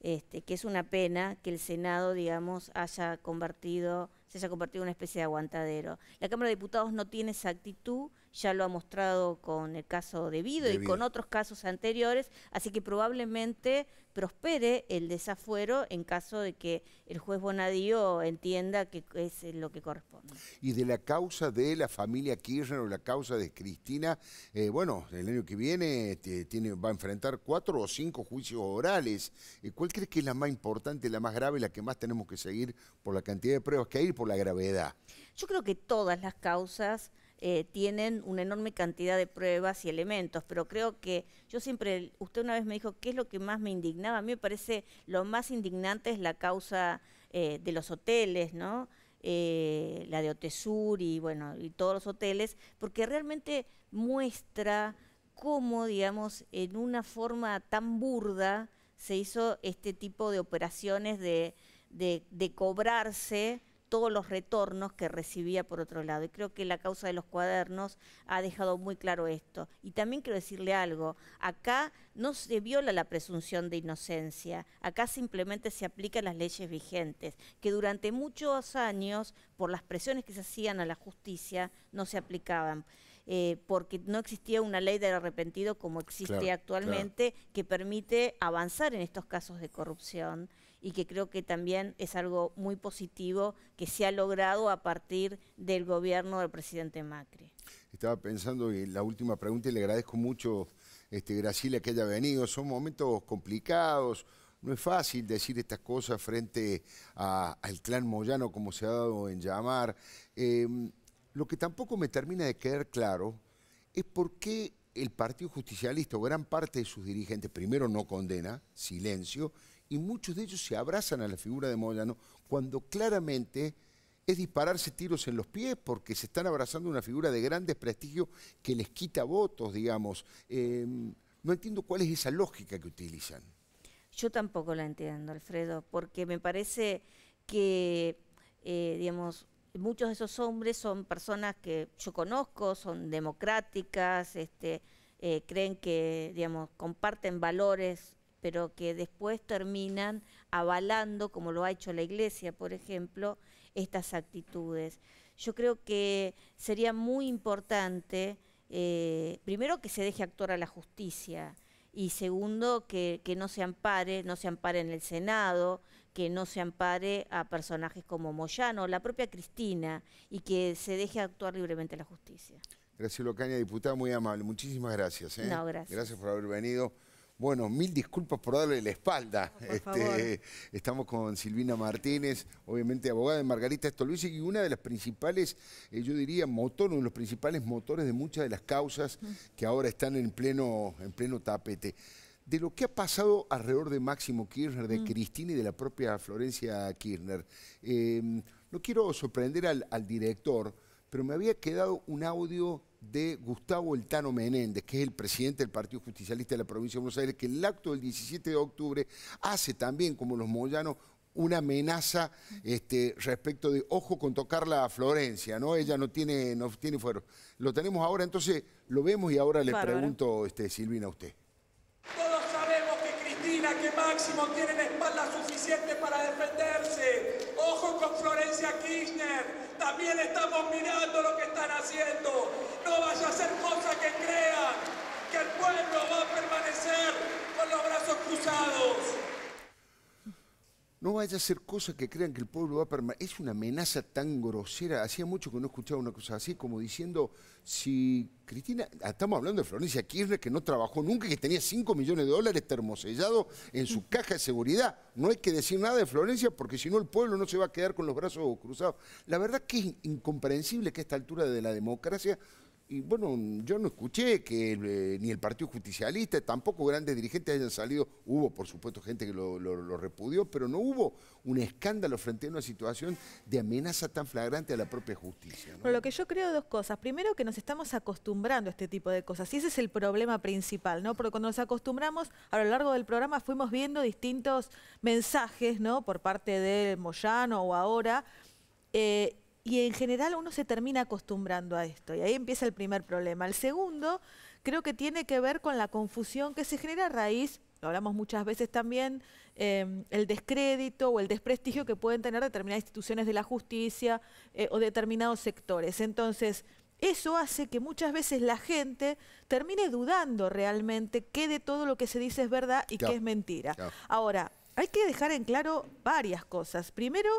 este, que es una pena que el Senado, digamos, haya convertido se ha convertido en una especie de aguantadero. La Cámara de Diputados no tiene esa actitud ya lo ha mostrado con el caso de Vido, y con otros casos anteriores, así que probablemente prospere el desafuero en caso de que el juez Bonadío entienda que es lo que corresponde. Y de la causa de la familia Kirchner o la causa de Cristina, eh, bueno, el año que viene este, tiene, va a enfrentar cuatro o cinco juicios orales. Eh, ¿Cuál crees que es la más importante, la más grave, la que más tenemos que seguir por la cantidad de pruebas que hay y por la gravedad? Yo creo que todas las causas eh, tienen una enorme cantidad de pruebas y elementos, pero creo que yo siempre, usted una vez me dijo, ¿qué es lo que más me indignaba? A mí me parece lo más indignante es la causa eh, de los hoteles, ¿no? Eh, la de Otesur y bueno, y todos los hoteles, porque realmente muestra cómo, digamos, en una forma tan burda se hizo este tipo de operaciones de cobrarse todos los retornos que recibía por otro lado. Y creo que la causa de los cuadernos ha dejado muy claro esto. Y también quiero decirle algo, acá no se viola la presunción de inocencia, acá simplemente se aplican las leyes vigentes, que durante muchos años, por las presiones que se hacían a la justicia, no se aplicaban. Eh, porque no existía una ley del arrepentido como existe actualmente, que permite avanzar en estos casos de corrupción y que creo que también es algo muy positivo que se ha logrado a partir del gobierno del presidente Macri. Estaba pensando en la última pregunta y le agradezco mucho, este, Graciela, que haya venido. Son momentos complicados, no es fácil decir estas cosas frente al clan Moyano, como se ha dado en llamar. Em, lo que tampoco me termina de quedar claro es por qué el Partido Justicialista o gran parte de sus dirigentes, primero no condena, silencio, y muchos de ellos se abrazan a la figura de Moyano cuando claramente es dispararse tiros en los pies porque se están abrazando una figura de gran desprestigio que les quita votos, digamos. Em, no entiendo cuál es esa lógica que utilizan. Yo tampoco la entiendo, Alfredo, porque me parece que, eh, digamos, muchos de esos hombres son personas que yo conozco, son democráticas, este, eh, creen que, digamos, comparten valores pero que después terminan avalando, como lo ha hecho la Iglesia, por ejemplo, estas actitudes. Yo creo que sería muy importante, eh, primero, que se deje actuar a la justicia y segundo, que, no se ampare, no se ampare en el Senado, que no se ampare a personajes como Moyano, la propia Cristina, y que se deje actuar libremente la justicia. Gracias, Locaña, diputada, muy amable. Muchísimas gracias. ¿eh? Gracias por haber venido. Bueno, mil disculpas por darle la espalda. Este, estamos con Silvina Martínez, obviamente abogada de Margarita Estoluisi y una de las principales, eh, yo diría, motor, uno de los principales motores de muchas de las causas que ahora están en pleno, en pleno tapete. De lo que ha pasado alrededor de Máximo Kirchner, de mm. Cristina y de la propia Florencia Kirchner, eh, no quiero sorprender al director, pero me había quedado un audio de Gustavo Eltano Menéndez, que es el presidente del Partido Justicialista de la Provincia de Buenos Aires, que el acto del 17 de octubre hace también, como los moyanos, una amenaza este, respecto de, ojo con tocarla a Florencia, ¿no? Ella no tiene, no tiene fuero. Lo tenemos ahora, entonces lo vemos y ahora le pregunto, este, Silvina, a usted. Todos sabemos que Cristina, que Máximo tienen espalda suficiente para defenderse también estamos mirando lo que están haciendo. No vaya a ser cosa que crean que el pueblo va a permanecer con los brazos cruzados. No vaya a ser cosa que crean que el pueblo va a permanecer. Es una amenaza tan grosera. Hacía mucho que no escuchaba una cosa así, como diciendo, si Cristina, ah, estamos hablando de Florencia Kirchner, que no trabajó nunca, que tenía 5 millones de dólares termosellado en su caja de seguridad. No hay que decir nada de Florencia porque si no el pueblo no se va a quedar con los brazos cruzados. La verdad que es incomprensible que a esta altura de la democracia y bueno, yo no escuché que eh, ni el Partido Justicialista, tampoco grandes dirigentes hayan salido. Hubo, por supuesto, gente que lo, repudió, pero no hubo un escándalo frente a una situación de amenaza tan flagrante a la propia justicia. ¿no? lo que yo creo dos cosas. Primero, que nos estamos acostumbrando a este tipo de cosas. Y ese es el problema principal, ¿no? Porque cuando nos acostumbramos, a lo largo del programa fuimos viendo distintos mensajes, ¿no? Por parte de Moyano o ahora. Eh, y en general uno se termina acostumbrando a esto y ahí empieza el primer problema. El segundo creo que tiene que ver con la confusión que se genera a raíz, lo hablamos muchas veces también, em, el descrédito o el desprestigio que pueden tener determinadas instituciones de la justicia eh, o determinados sectores. Entonces, eso hace que muchas veces la gente termine dudando realmente qué de todo lo que se dice es verdad y qué es mentira. Ahora, hay que dejar en claro varias cosas. Primero,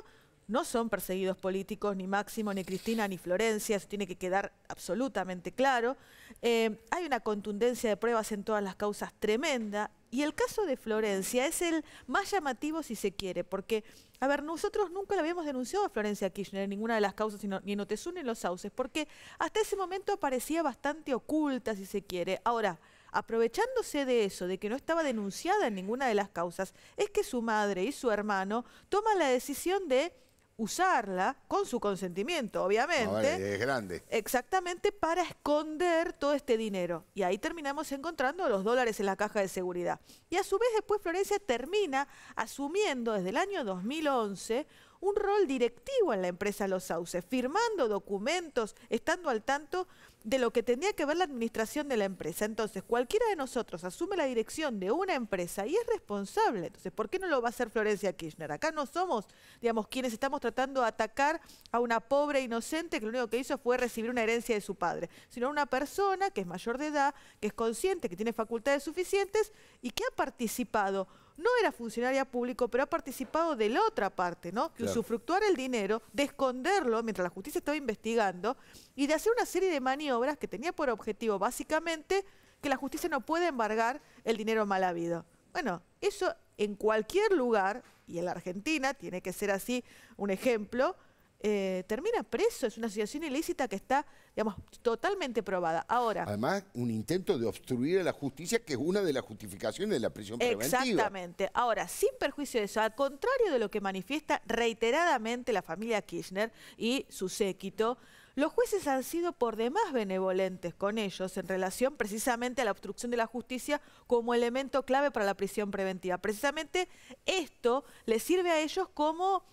no son perseguidos políticos, ni Máximo, ni Cristina, ni Florencia, eso tiene que quedar absolutamente claro. Eh, hay una contundencia de pruebas en todas las causas tremenda, y el caso de Florencia es el más llamativo si se quiere, porque, a ver, nosotros nunca le habíamos denunciado a Florencia Kirchner en ninguna de las causas, ni en Otezuna ni en Los Sauces, porque hasta ese momento parecía bastante oculta, si se quiere. Ahora, aprovechándose de eso, de que no estaba denunciada en ninguna de las causas, es que su madre y su hermano toman la decisión de usarla con su consentimiento, obviamente. es grande. Exactamente para esconder todo este dinero. Y ahí terminamos encontrando los dólares en la caja de seguridad. Y a su vez después Florencia termina asumiendo desde el año 2011 un rol directivo en la empresa Los Sauces, firmando documentos, estando al tanto de lo que tendría que ver la administración de la empresa. Entonces, cualquiera de nosotros asume la dirección de una empresa y es responsable. Entonces, ¿por qué no lo va a hacer Florencia Kirchner? Acá no somos, digamos, quienes estamos tratando de atacar a una pobre inocente que lo único que hizo fue recibir una herencia de su padre, sino a una persona que es mayor de edad, que es consciente, que tiene facultades suficientes y que ha participado no era funcionaria público, pero ha participado de la otra parte, ¿no? Que usufructuar el dinero, de esconderlo mientras la justicia estaba investigando y de hacer una serie de maniobras que tenía por objetivo básicamente que la justicia no puede embargar el dinero mal habido. Bueno, eso en cualquier lugar, y en la Argentina tiene que ser así un ejemplo, eh, termina preso. Es una situación ilícita que está, digamos, totalmente probada. Ahora. Además, un intento de obstruir a la justicia, que es una de las justificaciones de la prisión preventiva. Exactamente. Ahora, sin perjuicio de eso, al contrario de lo que manifiesta reiteradamente la familia Kirchner y su séquito, los jueces han sido por demás benevolentes con ellos en relación precisamente a la obstrucción de la justicia como elemento clave para la prisión preventiva. Precisamente esto les sirve a ellos como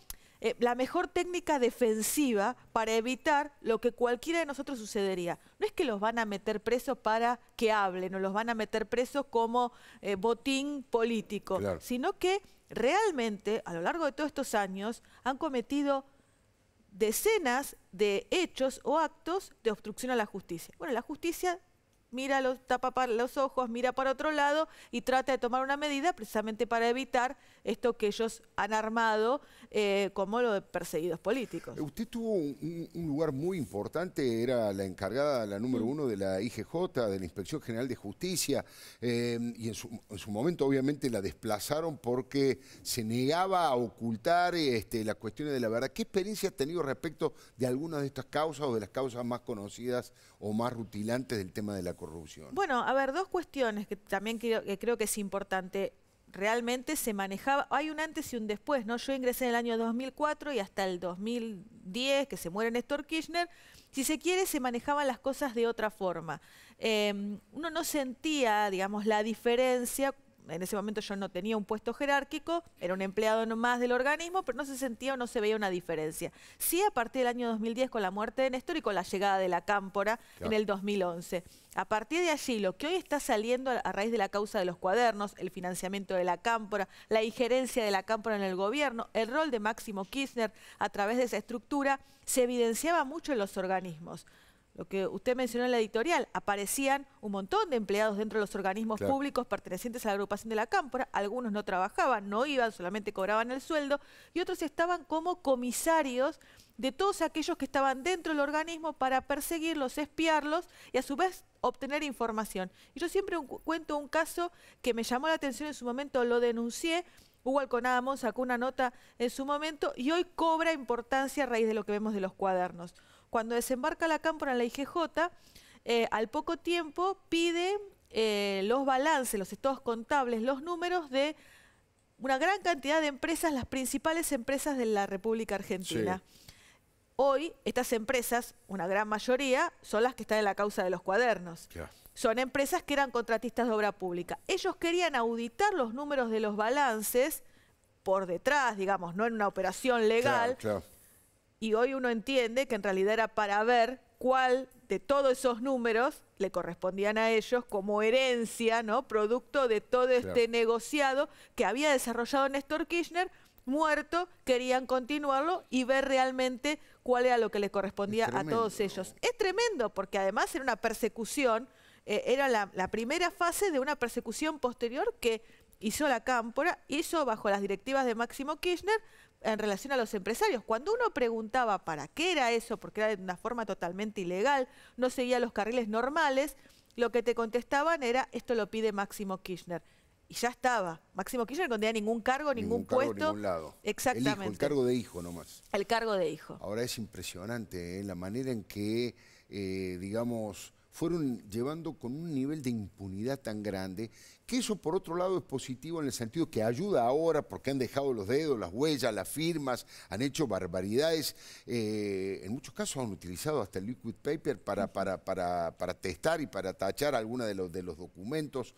eh, la mejor técnica defensiva para evitar lo que cualquiera de nosotros sucedería. No es que los van a meter presos para que hablen o los van a meter presos como eh, botín político, sino que realmente a lo largo de todos estos años han cometido decenas de hechos o actos de obstrucción a la justicia. Bueno, la justicia mira los, tapa los ojos, mira para otro lado y trata de tomar una medida precisamente para evitar esto que ellos han armado eh, como lo de perseguidos políticos. Usted tuvo un, lugar muy importante, era la encargada, la número uno de la IGJ, de la Inspección General de Justicia, eh, y en su, momento obviamente la desplazaron porque se negaba a ocultar este, las cuestiones de la verdad. ¿Qué experiencia ha tenido respecto de algunas de estas causas o de las causas más conocidas o más rutilantes del tema de la corrupción? Bueno, a ver, dos cuestiones que también que, creo que es importante realmente se manejaba, hay un antes y un después, ¿no? Yo ingresé en el año 2004 y hasta el 2010, que se muere Néstor Kirchner, si se quiere, se manejaban las cosas de otra forma. Em, uno no sentía, digamos, la diferencia en ese momento yo no tenía un puesto jerárquico, era un empleado más del organismo, pero no se sentía o no se veía una diferencia. Sí, a partir del año 2010 con la muerte de Néstor y con la llegada de la Cámpora en el 2011. A partir de allí, lo que hoy está saliendo a raíz de la causa de los cuadernos, el financiamiento de la Cámpora, la injerencia de la Cámpora en el gobierno, el rol de Máximo Kirchner a través de esa estructura, se evidenciaba mucho en los organismos lo que usted mencionó en la editorial, aparecían un montón de empleados dentro de los organismos públicos pertenecientes a la agrupación de la Cámpora, algunos no trabajaban, no iban, solamente cobraban el sueldo, y otros estaban como comisarios de todos aquellos que estaban dentro del organismo para perseguirlos, espiarlos y a su vez obtener información. Y yo siempre cuento un caso que me llamó la atención en su momento, lo denuncié, Hugo Alconadamón sacó una nota en su momento y hoy cobra importancia a raíz de lo que vemos de los cuadernos. Cuando desembarca la cámpora en la IGJ, eh, al poco tiempo pide eh, los balances, los estados contables, los números de una gran cantidad de empresas, las principales empresas de la República Argentina. Hoy, estas empresas, una gran mayoría, son las que están en la causa de los cuadernos. Son empresas que eran contratistas de obra pública. Ellos querían auditar los números de los balances por detrás, digamos, no en una operación legal, y hoy uno entiende que en realidad era para ver cuál de todos esos números le correspondían a ellos como herencia, ¿no? Producto de todo este negociado que había desarrollado Néstor Kirchner, muerto, querían continuarlo y ver realmente cuál era lo que le correspondía a todos ellos. Es tremendo, porque además era una persecución, eh, era la, la primera fase de una persecución posterior que hizo la cámpora, hizo bajo las directivas de Máximo Kirchner, en relación a los empresarios. Cuando uno preguntaba para qué era eso, porque era de una forma totalmente ilegal, no seguía los carriles normales, lo que te contestaban era, esto lo pide Máximo Kirchner. Y ya estaba. Máximo Kirchner no tenía ningún cargo, ningún, puesto. ningún lado. Exactamente. El, cargo de hijo nomás. El cargo de hijo. Ahora es impresionante ¿eh? la manera en que, eh, digamos, fueron llevando con un nivel de impunidad tan grande, que eso por otro lado es positivo en el sentido que ayuda ahora porque han dejado los dedos, las huellas, las firmas, han hecho barbaridades, eh, en muchos casos han utilizado hasta el liquid paper para, para, testar y para tachar algunos de los, de los documentos.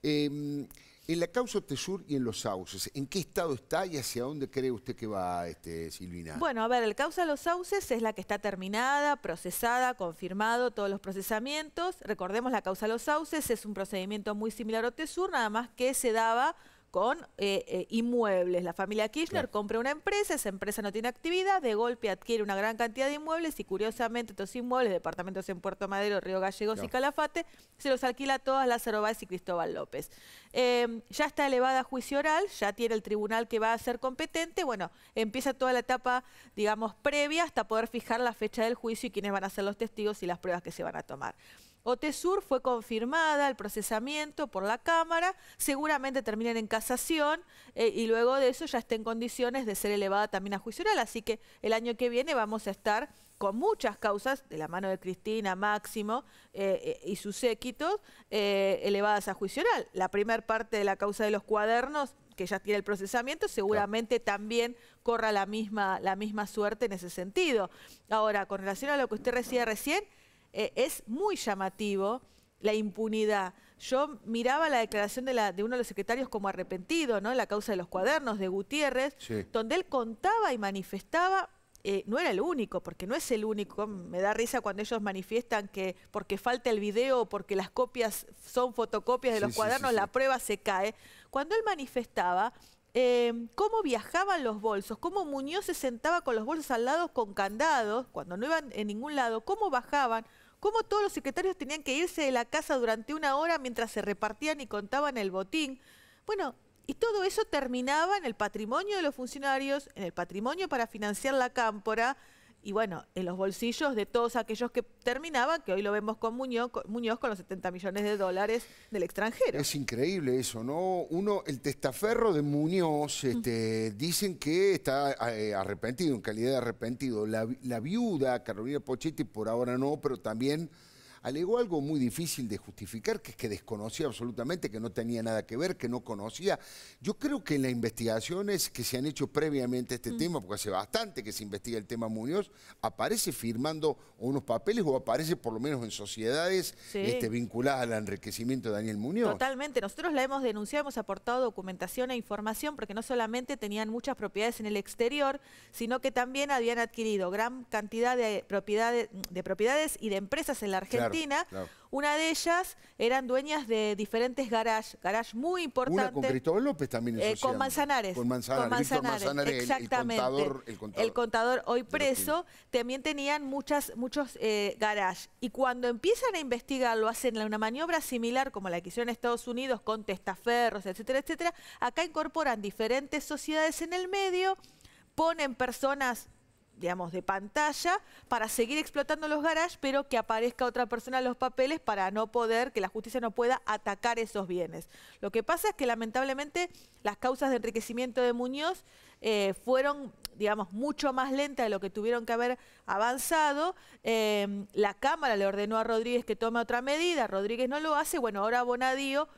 Em, en la causa Tesur y en los sauces, ¿en qué estado está y hacia dónde cree usted que va, este, Silvina? Bueno, a ver, el causa de los sauces es la que está terminada, procesada, confirmado todos los procesamientos. Recordemos, la causa de los sauces es un procedimiento muy similar a Tesur, nada más que se daba con eh, eh, inmuebles. La familia Kirchner compra una empresa, esa empresa no tiene actividad, de golpe adquiere una gran cantidad de inmuebles y curiosamente estos inmuebles, departamentos en Puerto Madero, Río Gallegos y Calafate, se los alquila a todas Lázaro Báez y Cristóbal López. Em, ya está elevada a juicio oral, ya tiene el tribunal que va a ser competente, bueno, empieza toda la etapa, digamos, previa hasta poder fijar la fecha del juicio y quiénes van a ser los testigos y las pruebas que se van a tomar. OTESUR fue confirmada el procesamiento por la Cámara, seguramente terminen en casación eh, y luego de eso ya está en condiciones de ser elevada también a juicio oral. Así que el año que viene vamos a estar con muchas causas, de la mano de Cristina, Máximo eh, eh, y sus séquitos, elevadas a juicio oral. La primera parte de la causa de los cuadernos que ya tiene el procesamiento, seguramente también corra la misma, la misma suerte en ese sentido. Ahora, con relación a lo que usted decía recién, eh, es muy llamativo la impunidad. Yo miraba la declaración de, uno de los secretarios como arrepentido, ¿no? La causa de los cuadernos de Gutiérrez, donde él contaba y manifestaba, eh, no era el único, porque no es el único. Me da risa cuando ellos manifiestan que porque falta el video, o porque las copias son fotocopias de los cuadernos, la prueba se cae. Cuando él manifestaba eh, cómo viajaban los bolsos, cómo Muñoz se sentaba con los bolsos al lado con candados, cuando no iban en ningún lado, cómo bajaban cómo todos los secretarios tenían que irse de la casa durante una hora mientras se repartían y contaban el botín. Bueno, y todo eso terminaba en el patrimonio de los funcionarios, en el patrimonio para financiar la cámpora, y bueno, en los bolsillos de todos aquellos que terminaban, que hoy lo vemos con Muñoz, con Muñoz con los 70 millones de dólares del extranjero. Es increíble eso, ¿no? Uno, el testaferro de Muñoz, este, dicen que está eh, arrepentido, en calidad de arrepentido. La, la viuda, Carolina Pochetti, por ahora no, pero también alegó algo muy difícil de justificar, que es que desconocía absolutamente, que no tenía nada que ver, que no conocía. Yo creo que en las investigaciones que se han hecho previamente a este mm. tema, porque hace bastante que se investiga el tema Muñoz, aparece firmando unos papeles o aparece por lo menos en sociedades este, vinculadas al enriquecimiento de Daniel Muñoz. Totalmente, nosotros la hemos denunciado, hemos aportado documentación e información, porque no solamente tenían muchas propiedades en el exterior, sino que también habían adquirido gran cantidad de propiedades, y de empresas en la Argentina. Una de ellas eran dueñas de diferentes garages, garages muy importantes. con Cristóbal López también. Eh, con Manzanares. Con Manzanares. exactamente. El, contador, hoy preso. También tenían muchas, muchos eh, garages. Y cuando empiezan a lo hacen una maniobra similar como la que hicieron en Estados Unidos con testaferros, etcétera, etcétera. Acá incorporan diferentes sociedades en el medio ponen personas digamos, de pantalla para seguir explotando los garages, pero que aparezca otra persona en los papeles para no poder, que la justicia no pueda atacar esos bienes. Lo que pasa es que lamentablemente las causas de enriquecimiento de Muñoz eh, fueron, digamos, mucho más lentas de lo que tuvieron que haber avanzado. Eh, la Cámara le ordenó a Rodríguez que tome otra medida, Rodríguez no lo hace, bueno, ahora Bonadío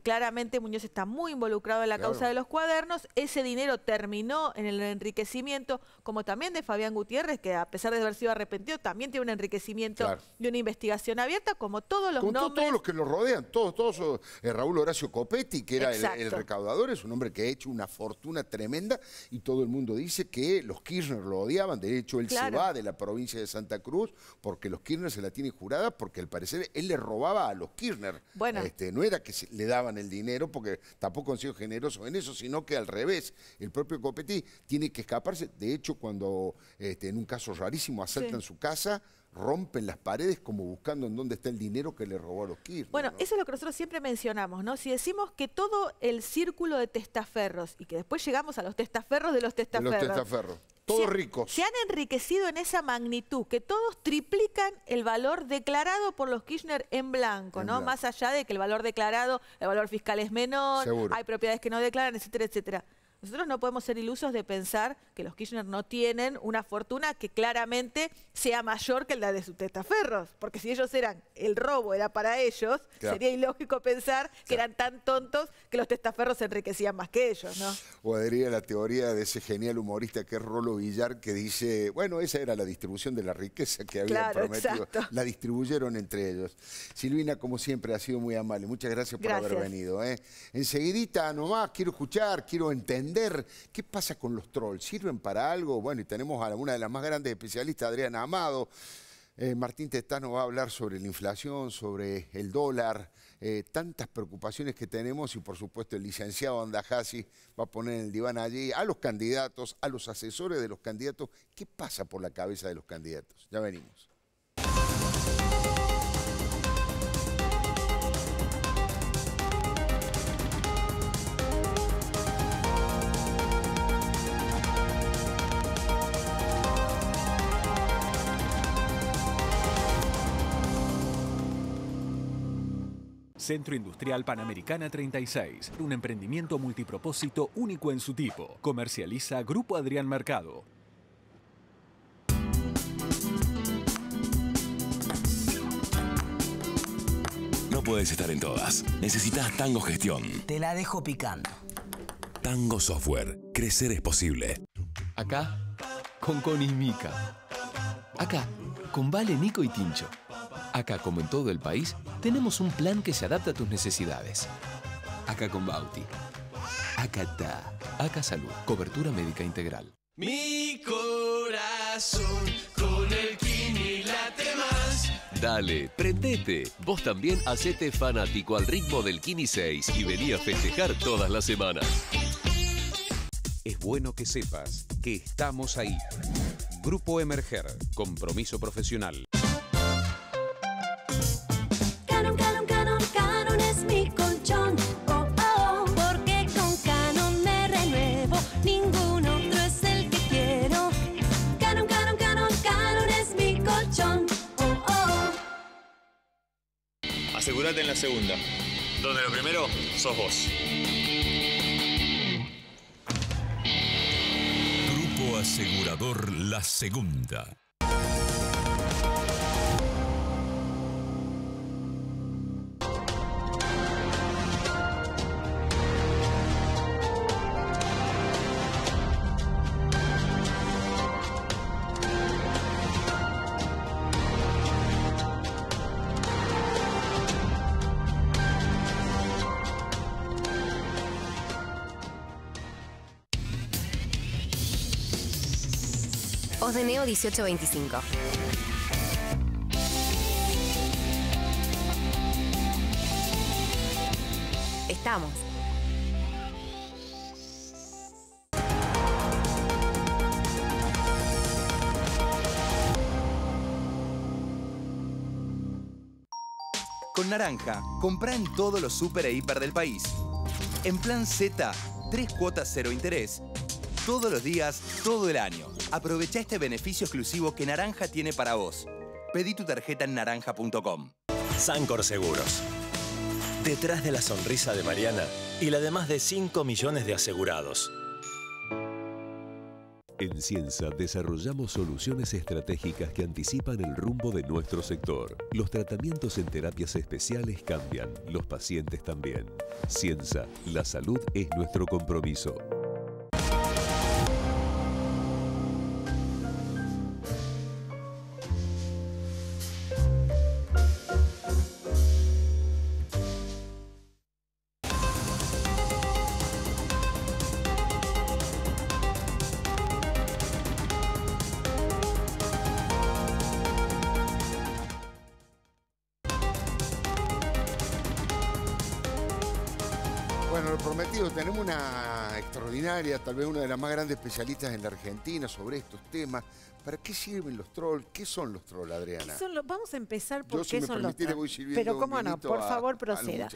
claramente Muñoz está muy involucrado en la causa de los cuadernos. Ese dinero terminó en el enriquecimiento, como también de Fabián Gutiérrez, que a pesar de haber sido arrepentido, también tiene un enriquecimiento de una investigación abierta, como todos los nombres. todos los que lo rodean, todos, todos. Eh, Raúl Horacio Copetti, que era el, recaudador, es un hombre que ha hecho una fortuna tremenda y todo el mundo dice que los Kirchner lo odiaban. De hecho, él se va de la provincia de Santa Cruz porque los Kirchner se la tienen jurada porque al parecer él le robaba a los Kirchner. Bueno. Este, no era que le daba el dinero, porque tampoco han sido generosos en eso, sino que al revés, el propio Copetí tiene que escaparse. De hecho, cuando este, en un caso rarísimo asaltan en su casa, rompen las paredes como buscando en dónde está el dinero que le robó a los Kirchner. Bueno, eso es lo que nosotros siempre mencionamos, ¿no? Si decimos que todo el círculo de testaferros y que después llegamos a los testaferros de los testaferros. los Todos ricos. Se han enriquecido en esa magnitud, que todos triplican el valor declarado por los Kirchner en blanco, ¿no? Más allá de que el valor declarado, el valor fiscal es menor, hay propiedades que no declaran, etcétera, etcétera. Nosotros no podemos ser ilusos de pensar que los Kirchner no tienen una fortuna que claramente sea mayor que la de sus testaferros, porque si ellos eran, el robo era para ellos, sería ilógico pensar que eran tan tontos que los testaferros se enriquecían más que ellos, ¿no? O la teoría de ese genial humorista que es Rolo Villar, que dice, bueno, esa era la distribución de la riqueza que habían prometido. La distribuyeron entre ellos. Silvina, como siempre, ha sido muy amable. Muchas gracias, por haber venido. ¿eh? Enseguidita nomás quiero escuchar, quiero entender qué pasa con los trolls. ¿Sirven para algo? Bueno, y tenemos a una de las más grandes especialistas, Adriana Amado. Eh, Martín Testano va a hablar sobre la inflación, sobre el dólar, eh, tantas preocupaciones que tenemos y por supuesto el licenciado Andajasi va a poner el diván allí a los candidatos, a los asesores de los candidatos, qué pasa por la cabeza de los candidatos. Ya venimos. Centro Industrial Panamericana 36, un emprendimiento multipropósito único en su tipo. Comercializa Grupo Adrián Mercado. No puedes estar en todas. Necesitas Tango Gestión. Te la dejo picando. Tango Software. Crecer es posible. Acá, con Connie Acá, con Vale, Nico y Tincho. Acá como en todo el país, tenemos un plan que se adapta a tus necesidades. Acá con Bauti. Acatá. Acá Salud. Cobertura médica integral. Mi corazón con el Kini late más. Dale, prendete. Vos también hacete fanático al ritmo del Kini 6 y vení a festejar todas las semanas. Es bueno que sepas que estamos ahí. Grupo Emerger, compromiso profesional. en la segunda. Donde lo primero sos vos. Grupo Asegurador La Segunda. de Neo 1825. Estamos. Con Naranja, compra en todos los super e hiper del país. En Plan Z, tres cuotas cero interés. Todos los días, todo el año. Aprovecha este beneficio exclusivo que Naranja tiene para vos. Pedí tu tarjeta en naranja.com. Sancor Seguros. Detrás de la sonrisa de Mariana y la de más de 5 millones de asegurados. En Cienza desarrollamos soluciones estratégicas que anticipan el rumbo de nuestro sector. Los tratamientos en terapias especiales cambian, los pacientes también. Cienza, la salud es nuestro compromiso. más grandes especialistas en la Argentina sobre estos temas. ¿Para qué sirven los trolls? ¿Qué son los trolls, Adriana? Vamos a empezar por qué son los trolls. Pero cómo no, por favor proceda.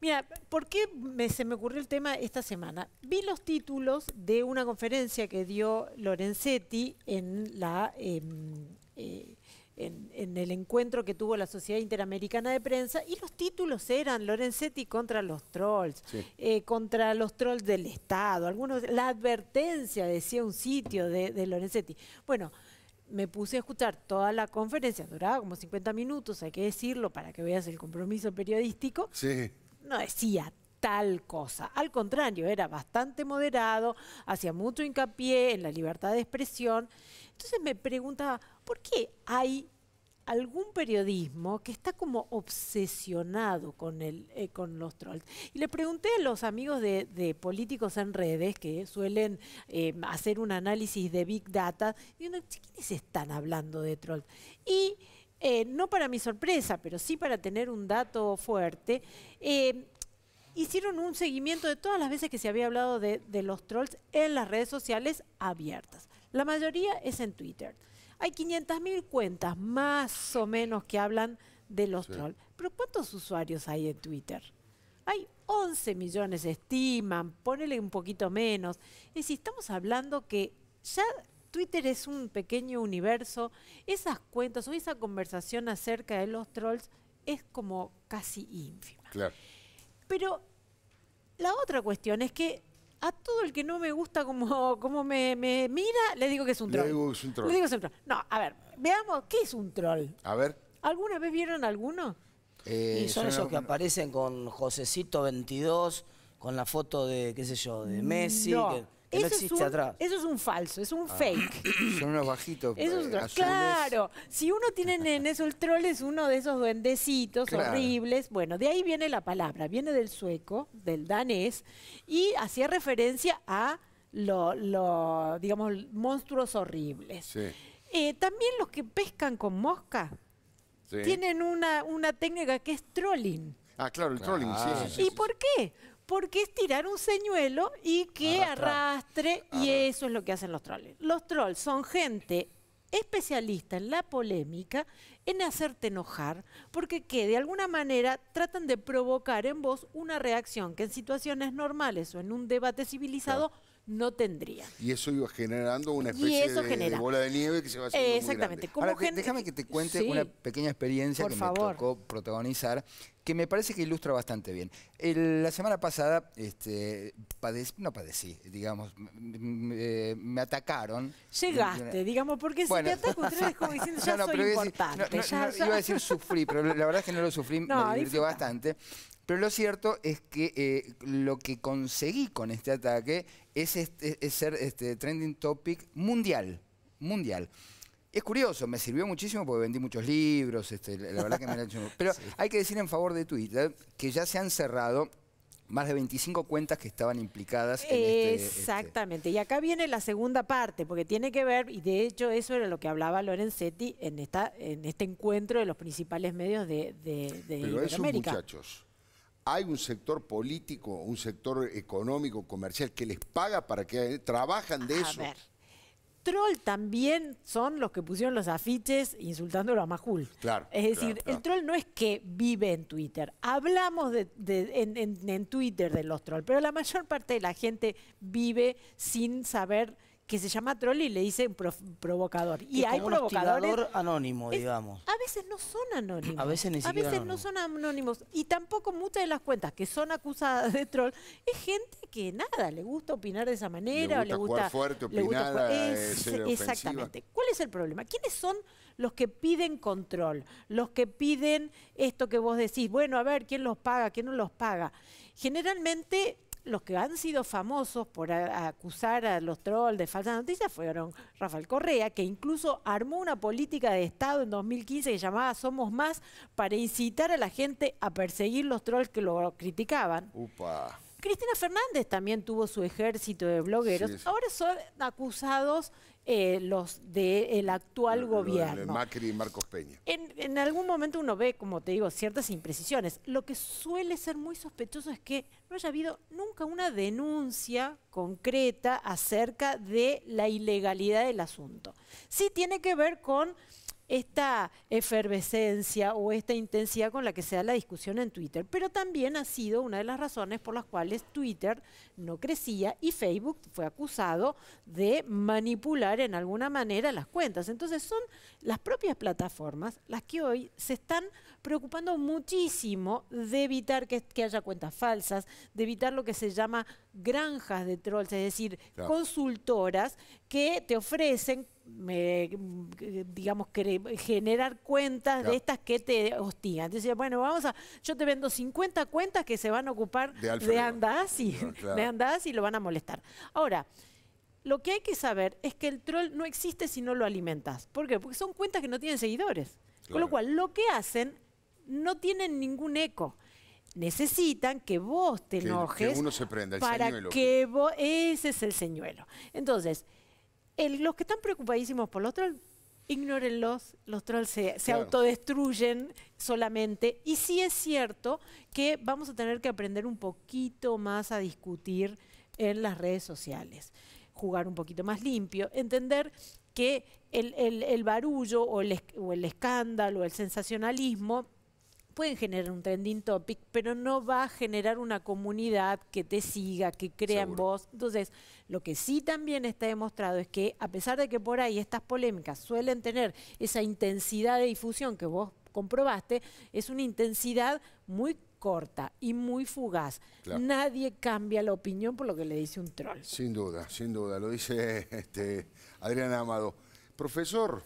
Mira, ¿por qué se me ocurrió el tema esta semana? Vi los títulos de una conferencia que dio Lorenzetti en la em, eh, en, el encuentro que tuvo la Sociedad Interamericana de Prensa y los títulos eran Lorenzetti contra los trolls, eh, contra los trolls del Estado, algunos la advertencia decía un sitio de, Lorenzetti. Bueno, me puse a escuchar toda la conferencia, duraba como 50 minutos, hay que decirlo para que veas el compromiso periodístico. No decía tal cosa. Al contrario, era bastante moderado, hacía mucho hincapié en la libertad de expresión. Entonces me preguntaba, ¿Por qué hay algún periodismo que está como obsesionado con, el, eh, los trolls. Y le pregunté a los amigos de, políticos en redes que suelen eh, hacer un análisis de Big Data, ¿quiénes están hablando de trolls? Y eh, no para mi sorpresa, pero sí para tener un dato fuerte, hicieron un seguimiento de todas las veces que se había hablado de los trolls en las redes sociales abiertas. La mayoría es en Twitter. Hay 500.000 cuentas más o menos que hablan de los trolls. Pero ¿cuántos usuarios hay en Twitter? Hay 11 millones, estiman, ponele un poquito menos. Y si estamos hablando que ya Twitter es un pequeño universo, esas cuentas o esa conversación acerca de los trolls es como casi ínfima. Claro. Pero la otra cuestión es que a todo el que no me gusta como, me, mira, le digo que es un troll. Le digo que es un troll. No, a ver, veamos, ¿qué es un troll? A ver. ¿Alguna vez vieron alguno? Eh, y son, esos que aparecen con Josecito 22, con la foto de, qué sé yo, de Messi eso, es un, falso, es un ah. fake. Son unos bajitos. Eh, claro, si uno tiene en eso el troll es uno de esos duendecitos horribles. Bueno, de ahí viene la palabra, viene del sueco, del danés, y hacía referencia a los, digamos, monstruos horribles. Eh, también los que pescan con mosca tienen una, una técnica que es trolling. Ah, claro, el trolling, sí, sí. ¿Y por qué? porque es tirar un señuelo y que arrastre, y eso es lo que hacen los trolls. Los trolls son gente especialista en la polémica, en hacerte enojar, porque que de alguna manera tratan de provocar en vos una reacción que en situaciones normales o en un debate civilizado no tendría. Y eso iba generando una especie de, bola de nieve que se va haciendo Exactamente. Ahora, Déjame que te cuente una pequeña experiencia que me tocó protagonizar que me parece que ilustra bastante bien. la semana pasada, este, padec no padecí, digamos, eh, me atacaron. Llegaste, digamos, porque bueno. si te ataco, usted es como diciendo, ya no, no, soy importante. Decir, no, ya, Iba a decir sufrí, pero la verdad es que no lo sufrí, me divirtió bastante. Pero lo cierto es que eh, lo que conseguí con este ataque este, es, ser este trending topic mundial. Mundial. Es curioso, me sirvió muchísimo porque vendí muchos libros, este, la verdad que me ha hecho... Pero hay que decir en favor de Twitter que ya se han cerrado más de 25 cuentas que estaban implicadas en este, este, Exactamente. Y acá viene la segunda parte, porque tiene que ver, y de hecho eso era lo que hablaba Lorenzetti en, esta, en este encuentro de los principales medios de, de, Pero Esos muchachos hay un sector político, un sector económico, comercial, que les paga para que trabajan de eso. A ver, troll también son los que pusieron los afiches insultándolo a Majul. Claro. Es decir, el troll no es que vive en Twitter. Hablamos de, en, Twitter de los trolls, pero la mayor parte de la gente vive sin saber que se llama troll y le dice provocador. Y hay como anónimo, digamos. A veces no son anónimos. A veces A veces no son anónimos. Y tampoco muchas de las cuentas que son acusadas de troll es gente que nada, le gusta opinar de esa manera, le gusta. O le gusta fuerte, opinar, eh, Exactamente. ¿Cuál es el problema? ¿Quiénes son los que piden control? Los que piden esto que vos decís, bueno, a ver, ¿quién los paga? ¿Quién no los paga? Generalmente los que han sido famosos por acusar a los trolls de falsas noticias fueron Rafael Correa, que incluso armó una política de Estado en 2015 que llamaba Somos Más para incitar a la gente a perseguir los trolls que lo criticaban. Upa. Cristina Fernández también tuvo su ejército de blogueros. Ahora son acusados eh, los del actual gobierno. Macri Marcos Peña. en, algún momento uno ve, como te digo, ciertas imprecisiones. Lo que suele ser muy sospechoso es que no haya habido nunca una denuncia concreta acerca de la ilegalidad del asunto. Sí tiene que ver con esta efervescencia o esta intensidad con la que se da la discusión en Twitter, pero también ha sido una de las razones por las cuales Twitter no crecía y Facebook fue acusado de manipular en alguna manera las cuentas. Entonces son las propias plataformas las que hoy se están preocupando muchísimo de evitar que, haya cuentas falsas, de evitar lo que se llama granjas de trolls, es decir, consultoras que te ofrecen digamos, generar cuentas de estas que te hostigan. Entonces, bueno, vamos a, yo te vendo 50 cuentas que se van a ocupar de, andas y ah, y lo van a molestar. Ahora, lo que hay que saber es que el troll no existe si no lo alimentas. ¿Por qué? Porque son cuentas que no tienen seguidores. Con lo cual, lo que hacen no tienen ningún eco necesitan que vos te enojes uno para que vos ese es el señuelo entonces los que están preocupadísimos por los trolls, ignórenlos, los trolls se, autodestruyen solamente. Y sí es cierto que vamos a tener que aprender un poquito más a discutir en las redes sociales, jugar un poquito más limpio, entender que el, barullo o el, o escándalo, el sensacionalismo pueden generar un trending topic, pero no va a generar una comunidad que te siga, que crea en vos. Entonces, lo que sí también está demostrado es que a pesar de que por ahí estas polémicas suelen tener esa intensidad de difusión que vos comprobaste, es una intensidad muy corta y muy fugaz. Nadie cambia la opinión por lo que le dice un troll. Sin duda, sin duda, lo dice este, Amado. Profesor,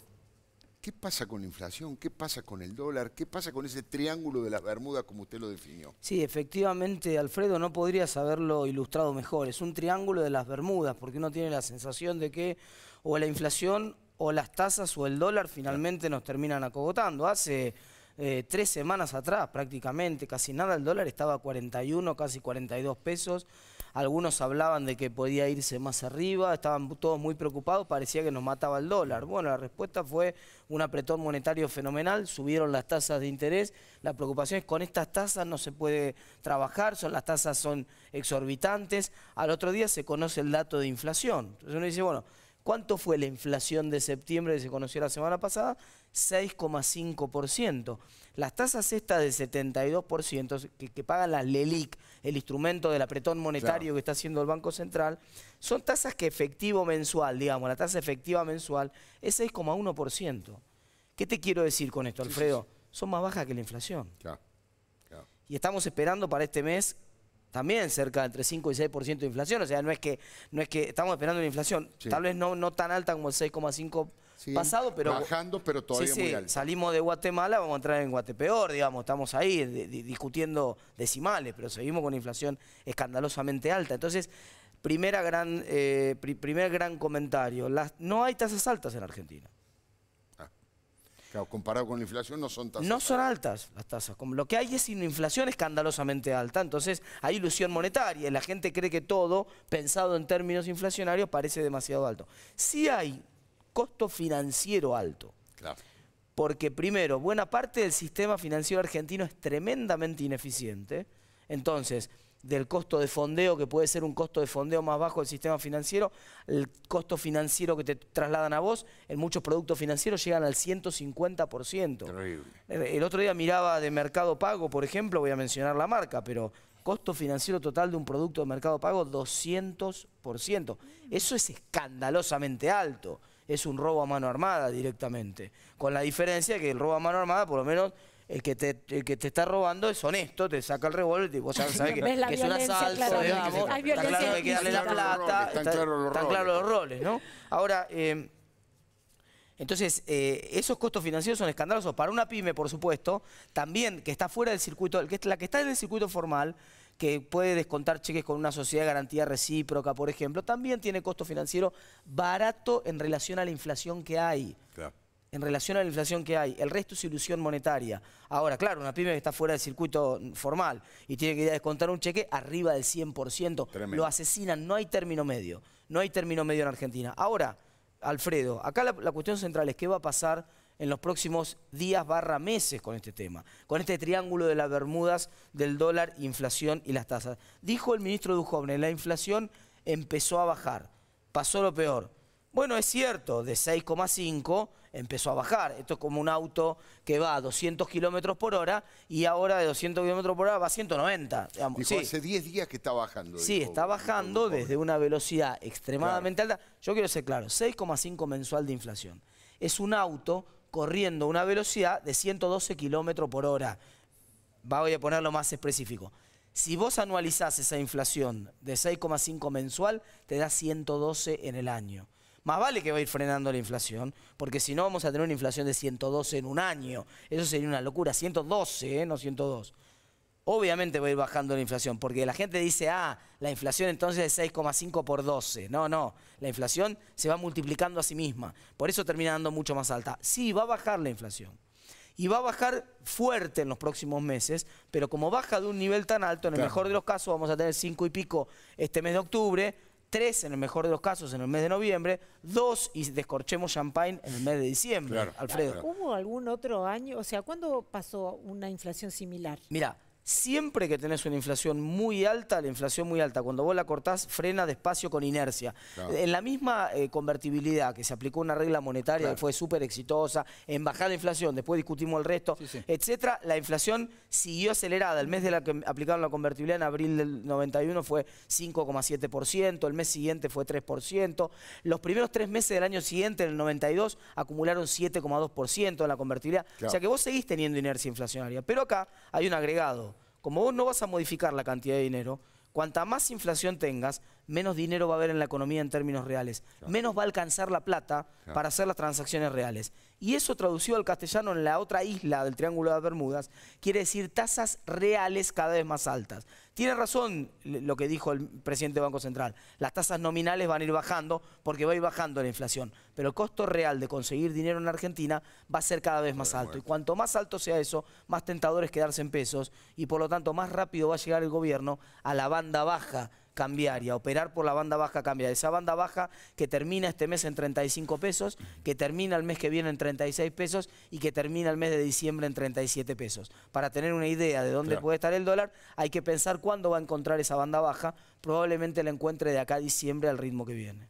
¿Qué pasa con la inflación? ¿Qué pasa con el dólar? ¿Qué pasa con ese triángulo de las Bermudas como usted lo definió? Sí, efectivamente, Alfredo, no podrías haberlo ilustrado mejor. Es un triángulo de las Bermudas, porque uno tiene la sensación de que o la inflación o las tasas o el dólar finalmente nos terminan acogotando. Hace eh, tres semanas atrás prácticamente, casi nada, el dólar estaba a 41, casi 42 pesos algunos hablaban de que podía irse más arriba, estaban todos muy preocupados, parecía que nos mataba el dólar. Bueno, la respuesta fue un apretón monetario fenomenal, subieron las tasas de interés. La preocupación es con estas tasas no se puede trabajar, son, las tasas son exorbitantes. Al otro día se conoce el dato de inflación. Entonces uno dice, bueno, ¿Cuánto fue la inflación de septiembre que se conoció la semana pasada? 6,5%. Las tasas estas de 72% que pagan las LELIC, el instrumento del apretón monetario que está haciendo el Banco Central, son tasas que efectivo mensual, digamos, la tasa efectiva mensual es 6,1%. ¿Qué te quiero decir con esto, Alfredo? Son más bajas que la inflación. Y estamos esperando para este mes también cerca de entre 5 y 6% de inflación, o sea, no es que, no es que estamos esperando una inflación, tal vez no, no tan alta como el 6,5% pasado, pero... Bajando, pero todavía muy alto. Salimos de Guatemala, vamos a entrar en Guatepeor, digamos, estamos ahí discutiendo decimales, pero seguimos con inflación escandalosamente alta. Entonces, primera gran, eh, primer gran comentario, no hay tasas altas en Argentina. Ah. Claro, comparado con la inflación no son tasas. No son altas las tasas. lo que hay es una inflación escandalosamente alta. Entonces hay ilusión monetaria. La gente cree que todo, pensado en términos inflacionarios, parece demasiado alto. Sí hay costo financiero alto. Porque primero, buena parte del sistema financiero argentino es tremendamente ineficiente. Entonces, del costo de fondeo, que puede ser un costo de fondeo más bajo del sistema financiero, el costo financiero que te trasladan a vos, en muchos productos financieros llegan al 150%. Terrible. El otro día miraba de Mercado Pago, por ejemplo, voy a mencionar la marca, pero costo financiero total de un producto de Mercado Pago, 200%. Eso es escandalosamente alto es un robo a mano armada directamente. Con la diferencia que el robo a mano armada, por lo menos, el que te, que te está robando es honesto, te saca el revólver y vos que, es un asalto, claro que hay que darle la plata, están claros los, roles, ¿no? Ahora, em, entonces, eh, esos costos financieros son escandalosos para una pyme, por supuesto, también que está fuera del circuito, que, la que está en el circuito formal, que puede descontar cheques con una sociedad de garantía recíproca, por ejemplo, también tiene costo financiero barato en relación a la inflación que hay. en relación a la inflación que hay. El resto es ilusión monetaria. Ahora, claro, una pyme que está fuera del circuito formal y tiene que ir a descontar un cheque arriba del 100%. Lo asesinan, no hay término medio. No hay término medio en Argentina. Ahora, Alfredo, acá la cuestión central es qué va a pasar en los próximos días barra meses con este tema, con este triángulo de las Bermudas del dólar, inflación y las tasas. Dijo el ministro Duhovne, la inflación empezó a bajar, pasó lo peor. Bueno, es cierto, de 6,5 empezó a bajar. Esto es como un auto que va a 200 kilómetros por hora y ahora de 200 kilómetros por hora va a 190. Dijo, hace 10 días que está bajando. Sí, está bajando desde una velocidad extremadamente alta. Yo quiero ser claro, 6,5 mensual de inflación. Es un auto corriendo una velocidad de 112 kilómetros por hora. Voy a ponerlo más específico. Si vos anualizás esa inflación de 6,5 mensual, te da 112 en el año. Más vale que va a ir frenando la inflación, porque si no vamos a tener una inflación de 112 en un año. Eso sería una locura. 112, ¿eh? no 102 obviamente va a ir bajando la inflación, porque la gente dice, ah, la inflación entonces es 6,5 por 12. No, no, la inflación se va multiplicando a sí misma, por eso termina dando mucho más alta. Sí, va a bajar la inflación. Y va a bajar fuerte en los próximos meses, pero como baja de un nivel tan alto, en el mejor de los casos vamos a tener 5 y pico este mes de octubre, 3 en el mejor de los casos en el mes de noviembre, 2 y descorchemos champagne en el mes de diciembre, Alfredo. ¿Hubo algún otro año? O sea, ¿cuándo pasó una inflación similar? Mira, Siempre que tenés una inflación muy alta, la inflación muy alta, cuando vos la cortás, frena despacio con inercia. En la misma eh, convertibilidad que se aplicó una regla monetaria que fue súper exitosa, en bajar la inflación, después discutimos el resto, etcétera, la inflación siguió acelerada. El mes de la que aplicaron la convertibilidad en abril del 91 fue 5,7%, el mes siguiente fue 3%. Los primeros tres meses del año siguiente, en el 92, acumularon 7,2% en la convertibilidad. O sea que vos seguís teniendo inercia inflacionaria. Pero acá hay un agregado como vos no vas a modificar la cantidad de dinero, cuanta más inflación tengas, menos dinero va a haber en la economía en términos reales. Menos va a alcanzar la plata para hacer las transacciones reales. Y eso traducido al castellano en la otra isla del Triángulo de Bermudas quiere decir tasas reales cada vez más altas. Tiene razón lo que dijo el presidente del Banco Central. Las tasas nominales van a ir bajando porque va a ir bajando la inflación. Pero el costo real de conseguir dinero en Argentina va a ser cada vez más alto. Y cuanto más alto sea eso, más tentador es quedarse en pesos y por lo tanto más rápido va a llegar el gobierno a la banda baja cambiar y operar por la banda baja cambiar. Esa banda baja que termina este mes en 35 pesos, que termina el mes que viene en 36 pesos y que termina el mes de diciembre en 37 pesos. Para tener una idea de dónde puede estar el dólar, hay que pensar cuándo va a encontrar esa banda baja. Probablemente la encuentre de acá a diciembre al ritmo que viene.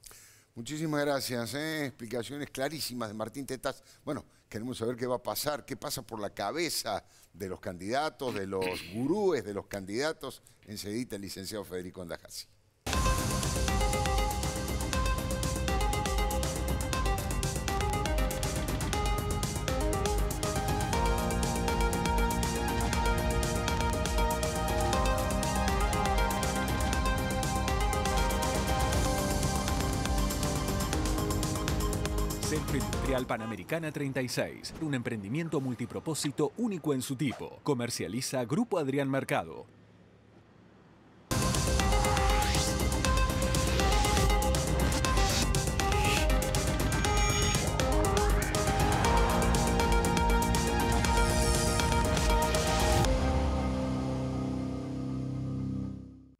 Muchísimas gracias. ¿eh? Explicaciones clarísimas de Martín Tetas. Bueno. Queremos saber qué va a pasar, qué pasa por la cabeza de los candidatos, de los gurúes, de los candidatos. Sedita, el licenciado Federico Andajasi. Panamericana 36, un emprendimiento multipropósito único en su tipo. Comercializa Grupo Adrián Mercado,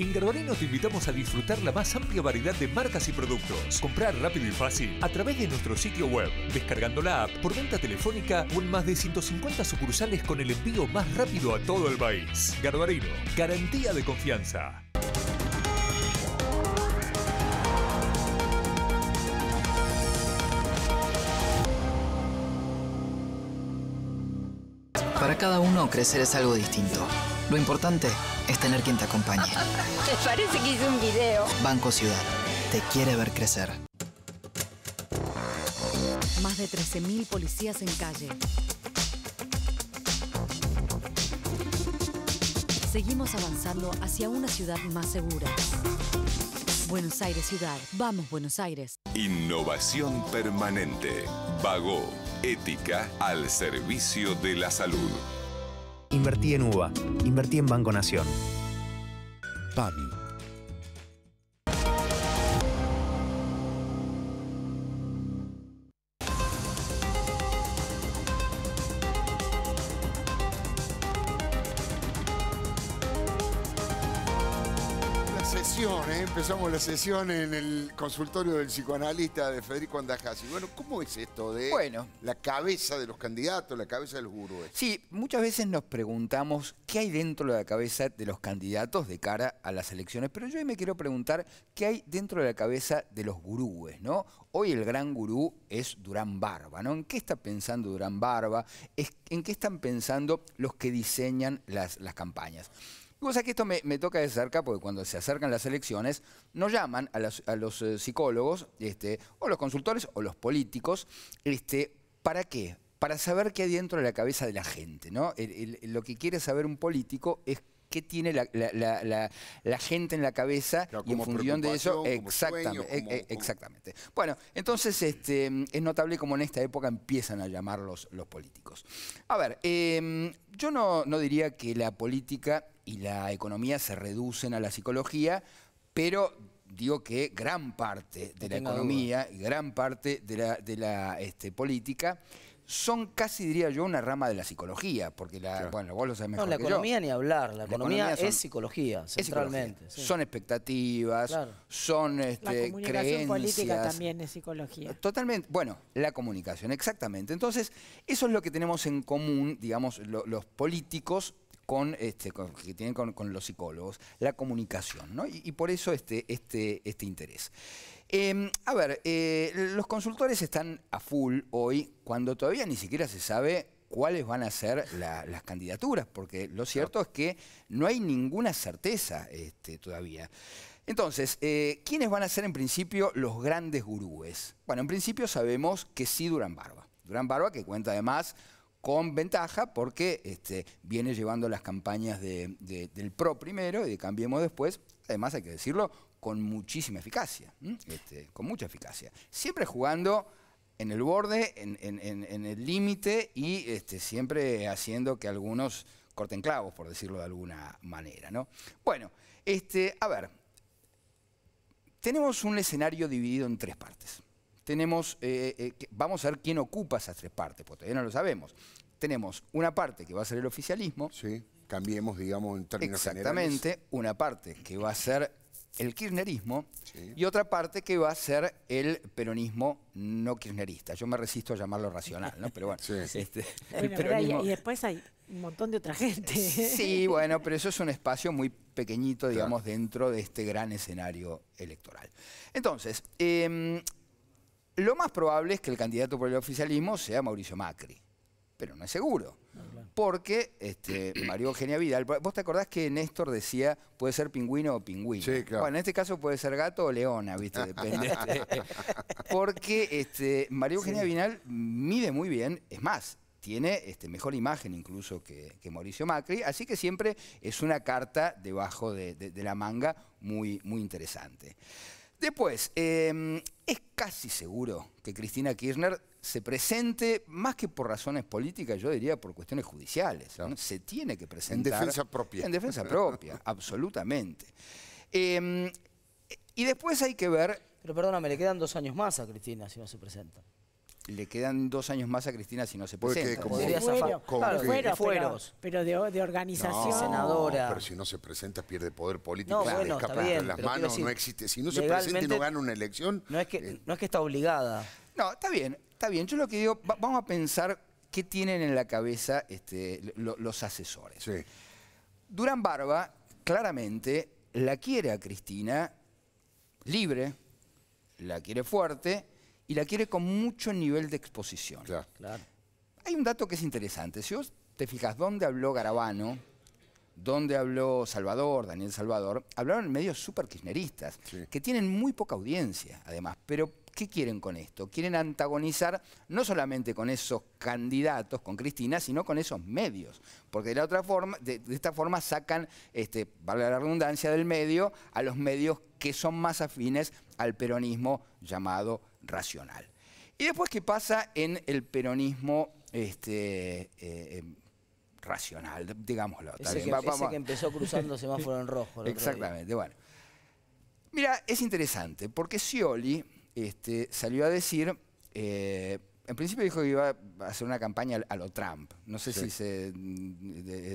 En Garbarino te invitamos a disfrutar la más amplia variedad de marcas y productos. Comprar rápido y fácil a través de nuestro sitio web, descargando la app por venta telefónica o en más de 150 sucursales con el envío más rápido a todo el país. Garbarino, garantía de confianza. Para cada uno crecer es algo distinto. Lo importante es tener quien te acompañe. Me parece que hice un video. Banco Ciudad. Te quiere ver crecer. Más de 13.000 policías en calle. Seguimos avanzando hacia una ciudad más segura. Buenos Aires Ciudad. Vamos, Buenos Aires. Innovación permanente. Vago. Ética al servicio de la salud. Invertí en UBA. Invertí en Banco Nación. PAMI empezamos la sesión en el consultorio del psicoanalista de Federico Andajasi. Bueno, ¿cómo es esto de la cabeza de los candidatos, la cabeza de los gurúes? Sí, muchas veces nos preguntamos qué hay dentro de la cabeza de los candidatos de cara a las elecciones, pero yo hoy me quiero preguntar qué hay dentro de la cabeza de los gurúes, ¿no? Hoy el gran gurú es Durán Barba, ¿En qué está pensando Durán Barba? ¿En qué están pensando los que diseñan las campañas? Vos sabés que esto me, toca de cerca porque cuando se acercan las elecciones nos llaman a, los eh, psicólogos este, o los consultores o los políticos. Este, ¿Para qué? Para saber qué hay dentro de la cabeza de la gente. ¿no? lo que quiere saber un político es qué tiene la, gente en la cabeza y en función de eso, exactamente, e, exactamente. Bueno, entonces este, es notable cómo en esta época empiezan a llamarlos los, políticos. A ver, em, yo no, no diría que la política y la economía se reducen a la psicología, pero digo que gran parte de la economía, gran parte de la, este, política son casi, diría yo, una rama de la psicología, porque la, bueno, vos lo sabés mejor No, la economía ni hablar, la, economía, es psicología, centralmente. Son expectativas, son este, la comunicación política también es psicología. Totalmente, bueno, la comunicación, exactamente. Entonces, eso es lo que tenemos en común, digamos, los políticos este, con, que tienen con, los psicólogos, la comunicación, ¿no? Y, por eso este, este, este interés. Em, a ver, eh, los consultores están a full hoy cuando todavía ni siquiera se sabe cuáles van a ser las candidaturas, porque lo cierto es que no hay ninguna certeza este, todavía. Entonces, eh, ¿quiénes van a ser en principio los grandes gurúes? Bueno, en principio sabemos que sí Durán Barba. Durán Barba que cuenta además con ventaja porque este, viene llevando las campañas del PRO primero y de Cambiemos después, además hay que decirlo, con muchísima eficacia, este, con mucha eficacia. Siempre jugando en el borde, en, el límite y este, siempre haciendo que algunos corten clavos, por decirlo de alguna manera. Bueno, a ver, tenemos un escenario dividido en tres partes tenemos, eh, eh, eh, vamos a ver quién ocupa esas tres partes, porque todavía no lo sabemos. Tenemos una parte que va a ser el oficialismo. Sí, cambiemos, digamos, en términos Exactamente, una parte que va a ser el kirchnerismo y otra parte que va a ser el peronismo no kirchnerista. Yo me resisto a llamarlo racional, ¿no? Pero bueno, este, y, después hay un montón de otra gente. Sí, bueno, pero eso es un espacio muy pequeñito, digamos, dentro de este gran escenario electoral. Entonces, em, lo más probable es que el candidato por el oficialismo sea Mauricio Macri, pero no es seguro. Porque este, María Eugenia Vidal, vos te acordás que Néstor decía puede ser pingüino o pingüino. Sí, claro. Bueno, en este caso puede ser gato o leona, viste, depende. Porque este, mario Eugenia Vidal mide muy bien, es más, tiene este, mejor imagen incluso que, Mauricio Macri, así que siempre es una carta debajo de, de la manga muy, muy interesante. Después, em, es casi seguro que Cristina Kirchner se presente, más que por razones políticas, yo diría por cuestiones judiciales. Se tiene que presentar. En defensa propia. En defensa propia, absolutamente. Em, y después hay que ver... Pero perdóname, le quedan dos años más a Cristina si no se presenta le quedan dos años más a Cristina si no se puede. presenta. fueros. Pero, de, organización. senadora. Pero si no se presenta pierde poder político. escapa las manos, no existe. Si no se presenta y no gana una elección... Eh, no es que, está obligada. No, está bien, está bien. Yo lo que digo, vamos a pensar qué tienen en la cabeza este, los asesores. Durán Barba, claramente, la quiere a Cristina libre, la quiere fuerte y la quiere con mucho nivel de exposición. Hay un dato que es interesante. Si vos te fijas dónde habló Garabano, dónde habló Salvador, Daniel Salvador, hablaron en medios súper kirchneristas, que tienen muy poca audiencia, además. Pero, ¿qué quieren con esto? Quieren antagonizar no solamente con esos candidatos, con Cristina, sino con esos medios. Porque de la otra forma, de, esta forma sacan, este, la redundancia, del medio a los medios que son más afines al peronismo llamado racional. Y después, ¿qué pasa en el peronismo este, eh, em, racional? Digámoslo. Ese que, que, empezó cruzando semáforo en rojo. Exactamente, bueno. Mira, es interesante, porque Scioli este, salió a decir eh, en principio dijo que iba a hacer una campaña a lo Trump. No sé si se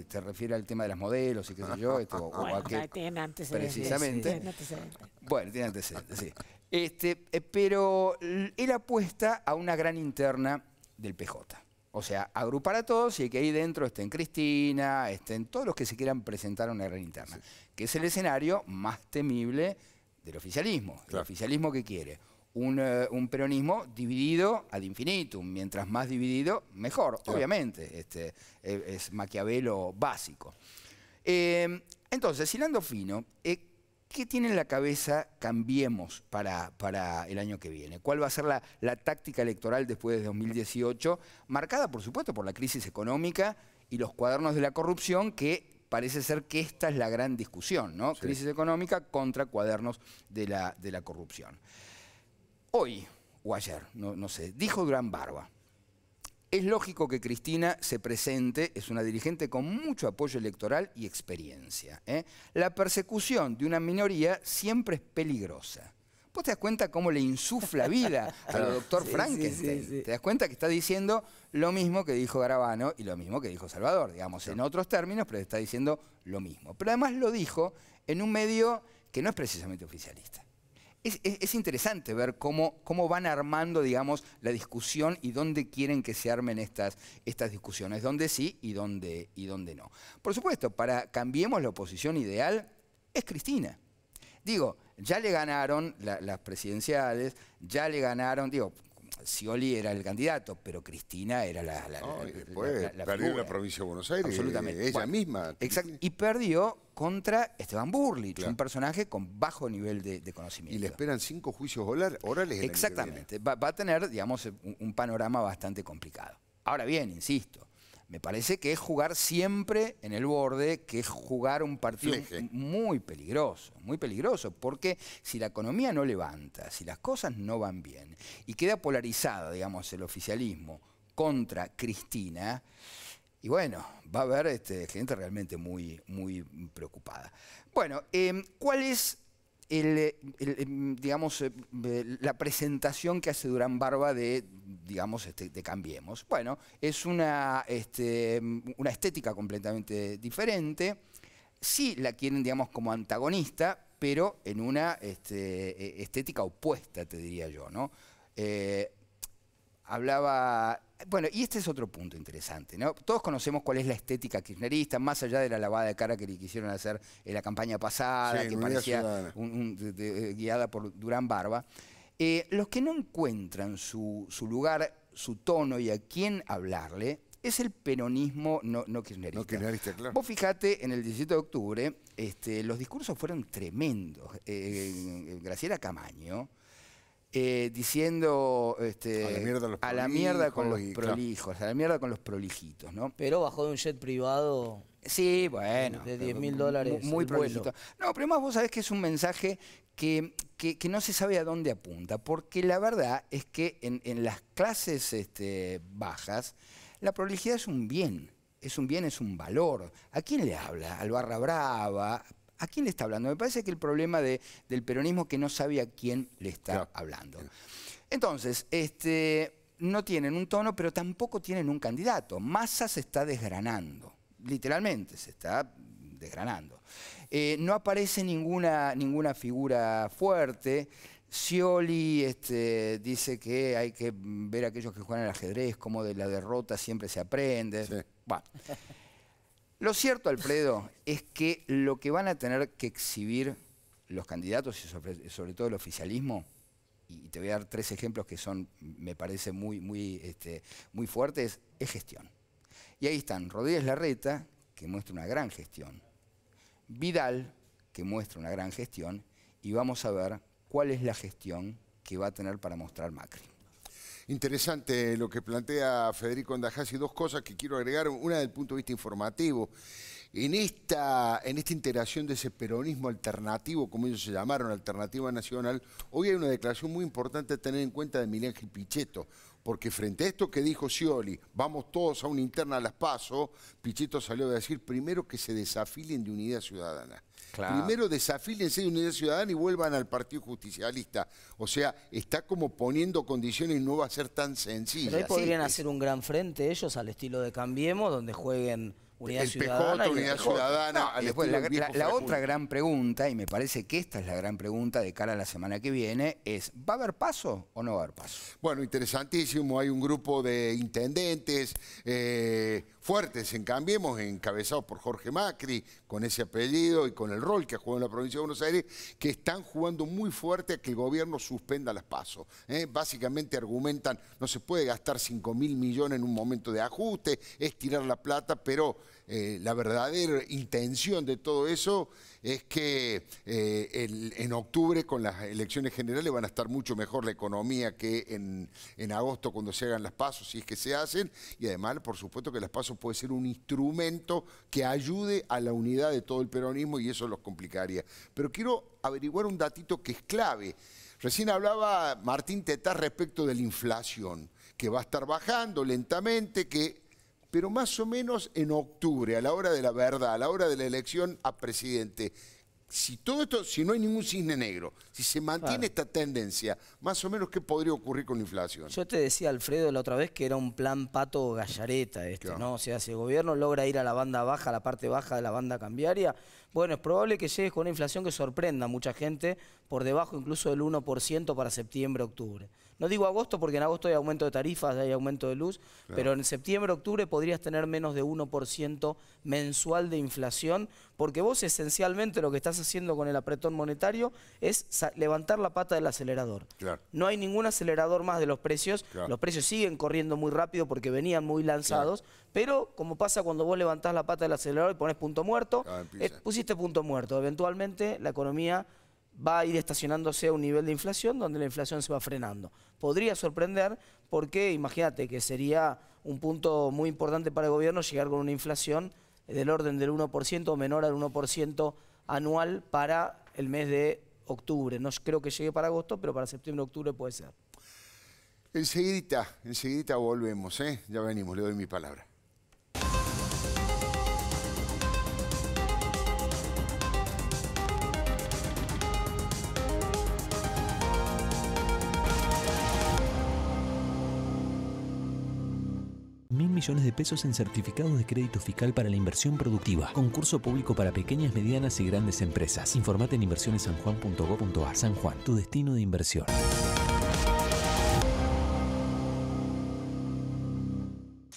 te refiere al tema de las modelos y qué sé yo, esto, bueno, Tiene antecedentes. Precisamente. Bueno, tiene antecedentes, sí. Este, eh, pero él apuesta a una gran interna del PJ. O sea, agrupar a todos y que ahí dentro estén Cristina, estén todos los que se quieran presentar a una gran interna, que es el escenario más temible del oficialismo, el oficialismo que quiere eh, un, peronismo dividido ad infinitum. Mientras más dividido, mejor, obviamente. Este, e, es, Maquiavelo básico. Eh, entonces, hilando fino, eh, ¿qué tiene en la cabeza Cambiemos para, el año que viene? ¿Cuál va a ser la, táctica electoral después de 2018? Marcada, por supuesto, por la crisis económica y los cuadernos de la corrupción que parece ser que esta es la gran discusión, ¿no? Crisis económica contra cuadernos de la, de la corrupción hoy o ayer, no, sé, dijo Durán Barba. Es lógico que Cristina se presente, es una dirigente con mucho apoyo electoral y experiencia. ¿eh? La persecución de una minoría siempre es peligrosa. Vos te das cuenta cómo le insufla vida al doctor Frankenstein. te das cuenta que está diciendo lo mismo que dijo Garabano y lo mismo que dijo Salvador, digamos, en otros términos, pero está diciendo lo mismo. Pero además lo dijo en un medio que no es precisamente oficialista es, interesante ver cómo, cómo van armando, digamos, la discusión y dónde quieren que se armen estas, estas discusiones, dónde sí y dónde, y dónde no. Por supuesto, para cambiemos la oposición ideal, es Cristina. Digo, ya le ganaron las presidenciales, ya le ganaron, digo, Scioli era el candidato, pero Cristina era la, no, después perdió la provincia de Buenos Aires. Absolutamente. Ella misma. Exacto. Y perdió contra Esteban Burlich, un personaje con bajo nivel de, conocimiento. Y le esperan cinco juicios orales. Exactamente. Va, a tener, digamos, un panorama bastante complicado. Ahora bien, insisto, me parece que es jugar siempre en el borde, que es jugar un partido muy peligroso, muy peligroso, porque si la economía no levanta, si las cosas no van bien y queda polarizada, digamos, el oficialismo contra Cristina, y bueno, va a haber este, gente realmente muy, muy preocupada. Bueno, em, ¿cuál es eh, eh, eh, la presentación que hace Durán Barba de, digamos, este, Cambiemos. Bueno, es una, este, una estética completamente diferente. Sí la quieren, digamos, como antagonista, pero en una este, estética opuesta, te diría yo, ¿no? hablaba bueno, y este es otro punto interesante, ¿no? Todos conocemos cuál es la estética kirchnerista, más allá de la lavada de cara que le quisieron hacer en la campaña pasada, que parecía eh, guiada por Durán Barba. Eh, los que no encuentran su, lugar, su tono y a quién hablarle, es el peronismo no, kirchnerista. No kirchnerista, claro. Vos fijate, en el 17 de octubre, este, los discursos fueron tremendos. Eh, Graciela Camaño eh, diciendo este, a la mierda, con los prolijos, a la mierda con los prolijitos, ¿no? Pero bajó de un jet privado. Sí, bueno. De 10 mil dólares. Muy prolijito. No, pero más vos sabés que es un mensaje que, no se sabe a dónde apunta, porque la verdad es que en, las clases este, bajas, la prolijidad es un bien. Es un bien, es un valor. ¿A quién le habla? Al barra brava, ¿A quién le está hablando? Me parece que el problema del peronismo es que no sabe a quién le está hablando. Entonces, este, no tienen un tono, pero tampoco tienen un candidato. Massa se está desgranando, literalmente se está desgranando. Eh, no aparece ninguna, figura fuerte. Scioli este, dice que hay que ver a aquellos que juegan al ajedrez, como de la derrota siempre se aprende. Bueno. Lo cierto, Alfredo, es que lo que van a tener que exhibir los candidatos y sobre, todo el oficialismo, y te voy a dar tres ejemplos que son, me parece, muy, muy, este, muy fuertes, es gestión. Y ahí están Rodríguez Larreta, que muestra una gran gestión, Vidal, que muestra una gran gestión, y vamos a ver cuál es la gestión que va a tener para mostrar Macri. Interesante lo que plantea Federico Andajasi. Dos cosas que quiero agregar. Una del punto de vista informativo. En esta, en esta de ese peronismo alternativo, como ellos se llamaron, alternativa nacional, hoy hay una declaración muy importante a tener en cuenta de Miguel Pichetto, porque frente a esto que dijo Scioli, vamos todos a una interna a las PASO, Pichetto salió a decir primero que se desafilen de unidad ciudadana. Primero desafílense de Unidad Ciudadana y vuelvan al Partido Justicialista. O sea, está como poniendo condiciones y no va a ser tan sencillo. Pero ahí podrían hacer un gran frente ellos al estilo de Cambiemos, donde jueguen Unidad Ciudadana. Unidad Ciudadana. la, otra gran pregunta, y me parece que esta es la gran pregunta de cara a la semana que viene, es ¿va a haber paso o no va a haber paso? Bueno, interesantísimo. Hay un grupo de intendentes, eh, fuertes en Cambiemos, encabezado por Jorge Macri, con ese apellido y con el rol que ha jugado en la provincia de Buenos Aires, que están jugando muy fuerte a que el gobierno suspenda las pasos. ¿eh? Básicamente argumentan, no se puede gastar 5 mil millones en un momento de ajuste, es tirar la plata, pero eh, la verdadera intención de todo eso es que eh, en octubre con las elecciones generales van a estar mucho mejor la economía que en, en agosto cuando se hagan las pasos, si es que se hacen, y además, por supuesto, que las pasos puede ser un instrumento que ayude a la unidad de todo el peronismo y eso los complicaría. Pero quiero averiguar un datito que es clave. Recién hablaba Martín Tetá respecto de la inflación, que va a estar bajando lentamente, que pero más o menos en octubre, a la hora de la verdad, a la hora de la elección a presidente si todo esto, si no hay ningún cisne negro, si se mantiene esta tendencia, más o menos, ¿qué podría ocurrir con la inflación? Yo te decía, Alfredo, la otra vez que era un plan pato gallareta este, ¿no? O sea, si el gobierno logra ir a la banda baja, a la parte baja de la banda cambiaria, bueno, es probable que llegues con una inflación que sorprenda a mucha gente por debajo incluso del 1% para septiembre, octubre. No digo agosto porque en agosto hay aumento de tarifas, hay aumento de luz, pero en septiembre, octubre podrías tener menos de 1% mensual de inflación, porque vos esencialmente lo que estás haciendo con el apretón monetario es levantar la pata del acelerador. No hay ningún acelerador más de los precios, los precios siguen corriendo muy rápido porque venían muy lanzados, pero como pasa cuando vos levantás la pata del acelerador y pones punto muerto, ah, eh, pusiste punto muerto, eventualmente la economía va a ir estacionándose a un nivel de inflación donde la inflación se va frenando. Podría sorprender porque imagínate que sería un punto muy importante para el gobierno llegar con una inflación del orden del 1% o menor al 1% anual para el mes de octubre. No creo que llegue para agosto, pero para septiembre-octubre puede ser. Enseguidita, enseguida volvemos, ¿eh? ya venimos, le doy mi palabra. de pesos en certificados de crédito fiscal para la inversión productiva. Concurso público para pequeñas, medianas y grandes empresas. Informate en inversionesanjuan.gov.ar. San Juan, tu destino de inversión.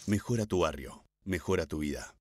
Mejora tu barrio. Mejora tu vida.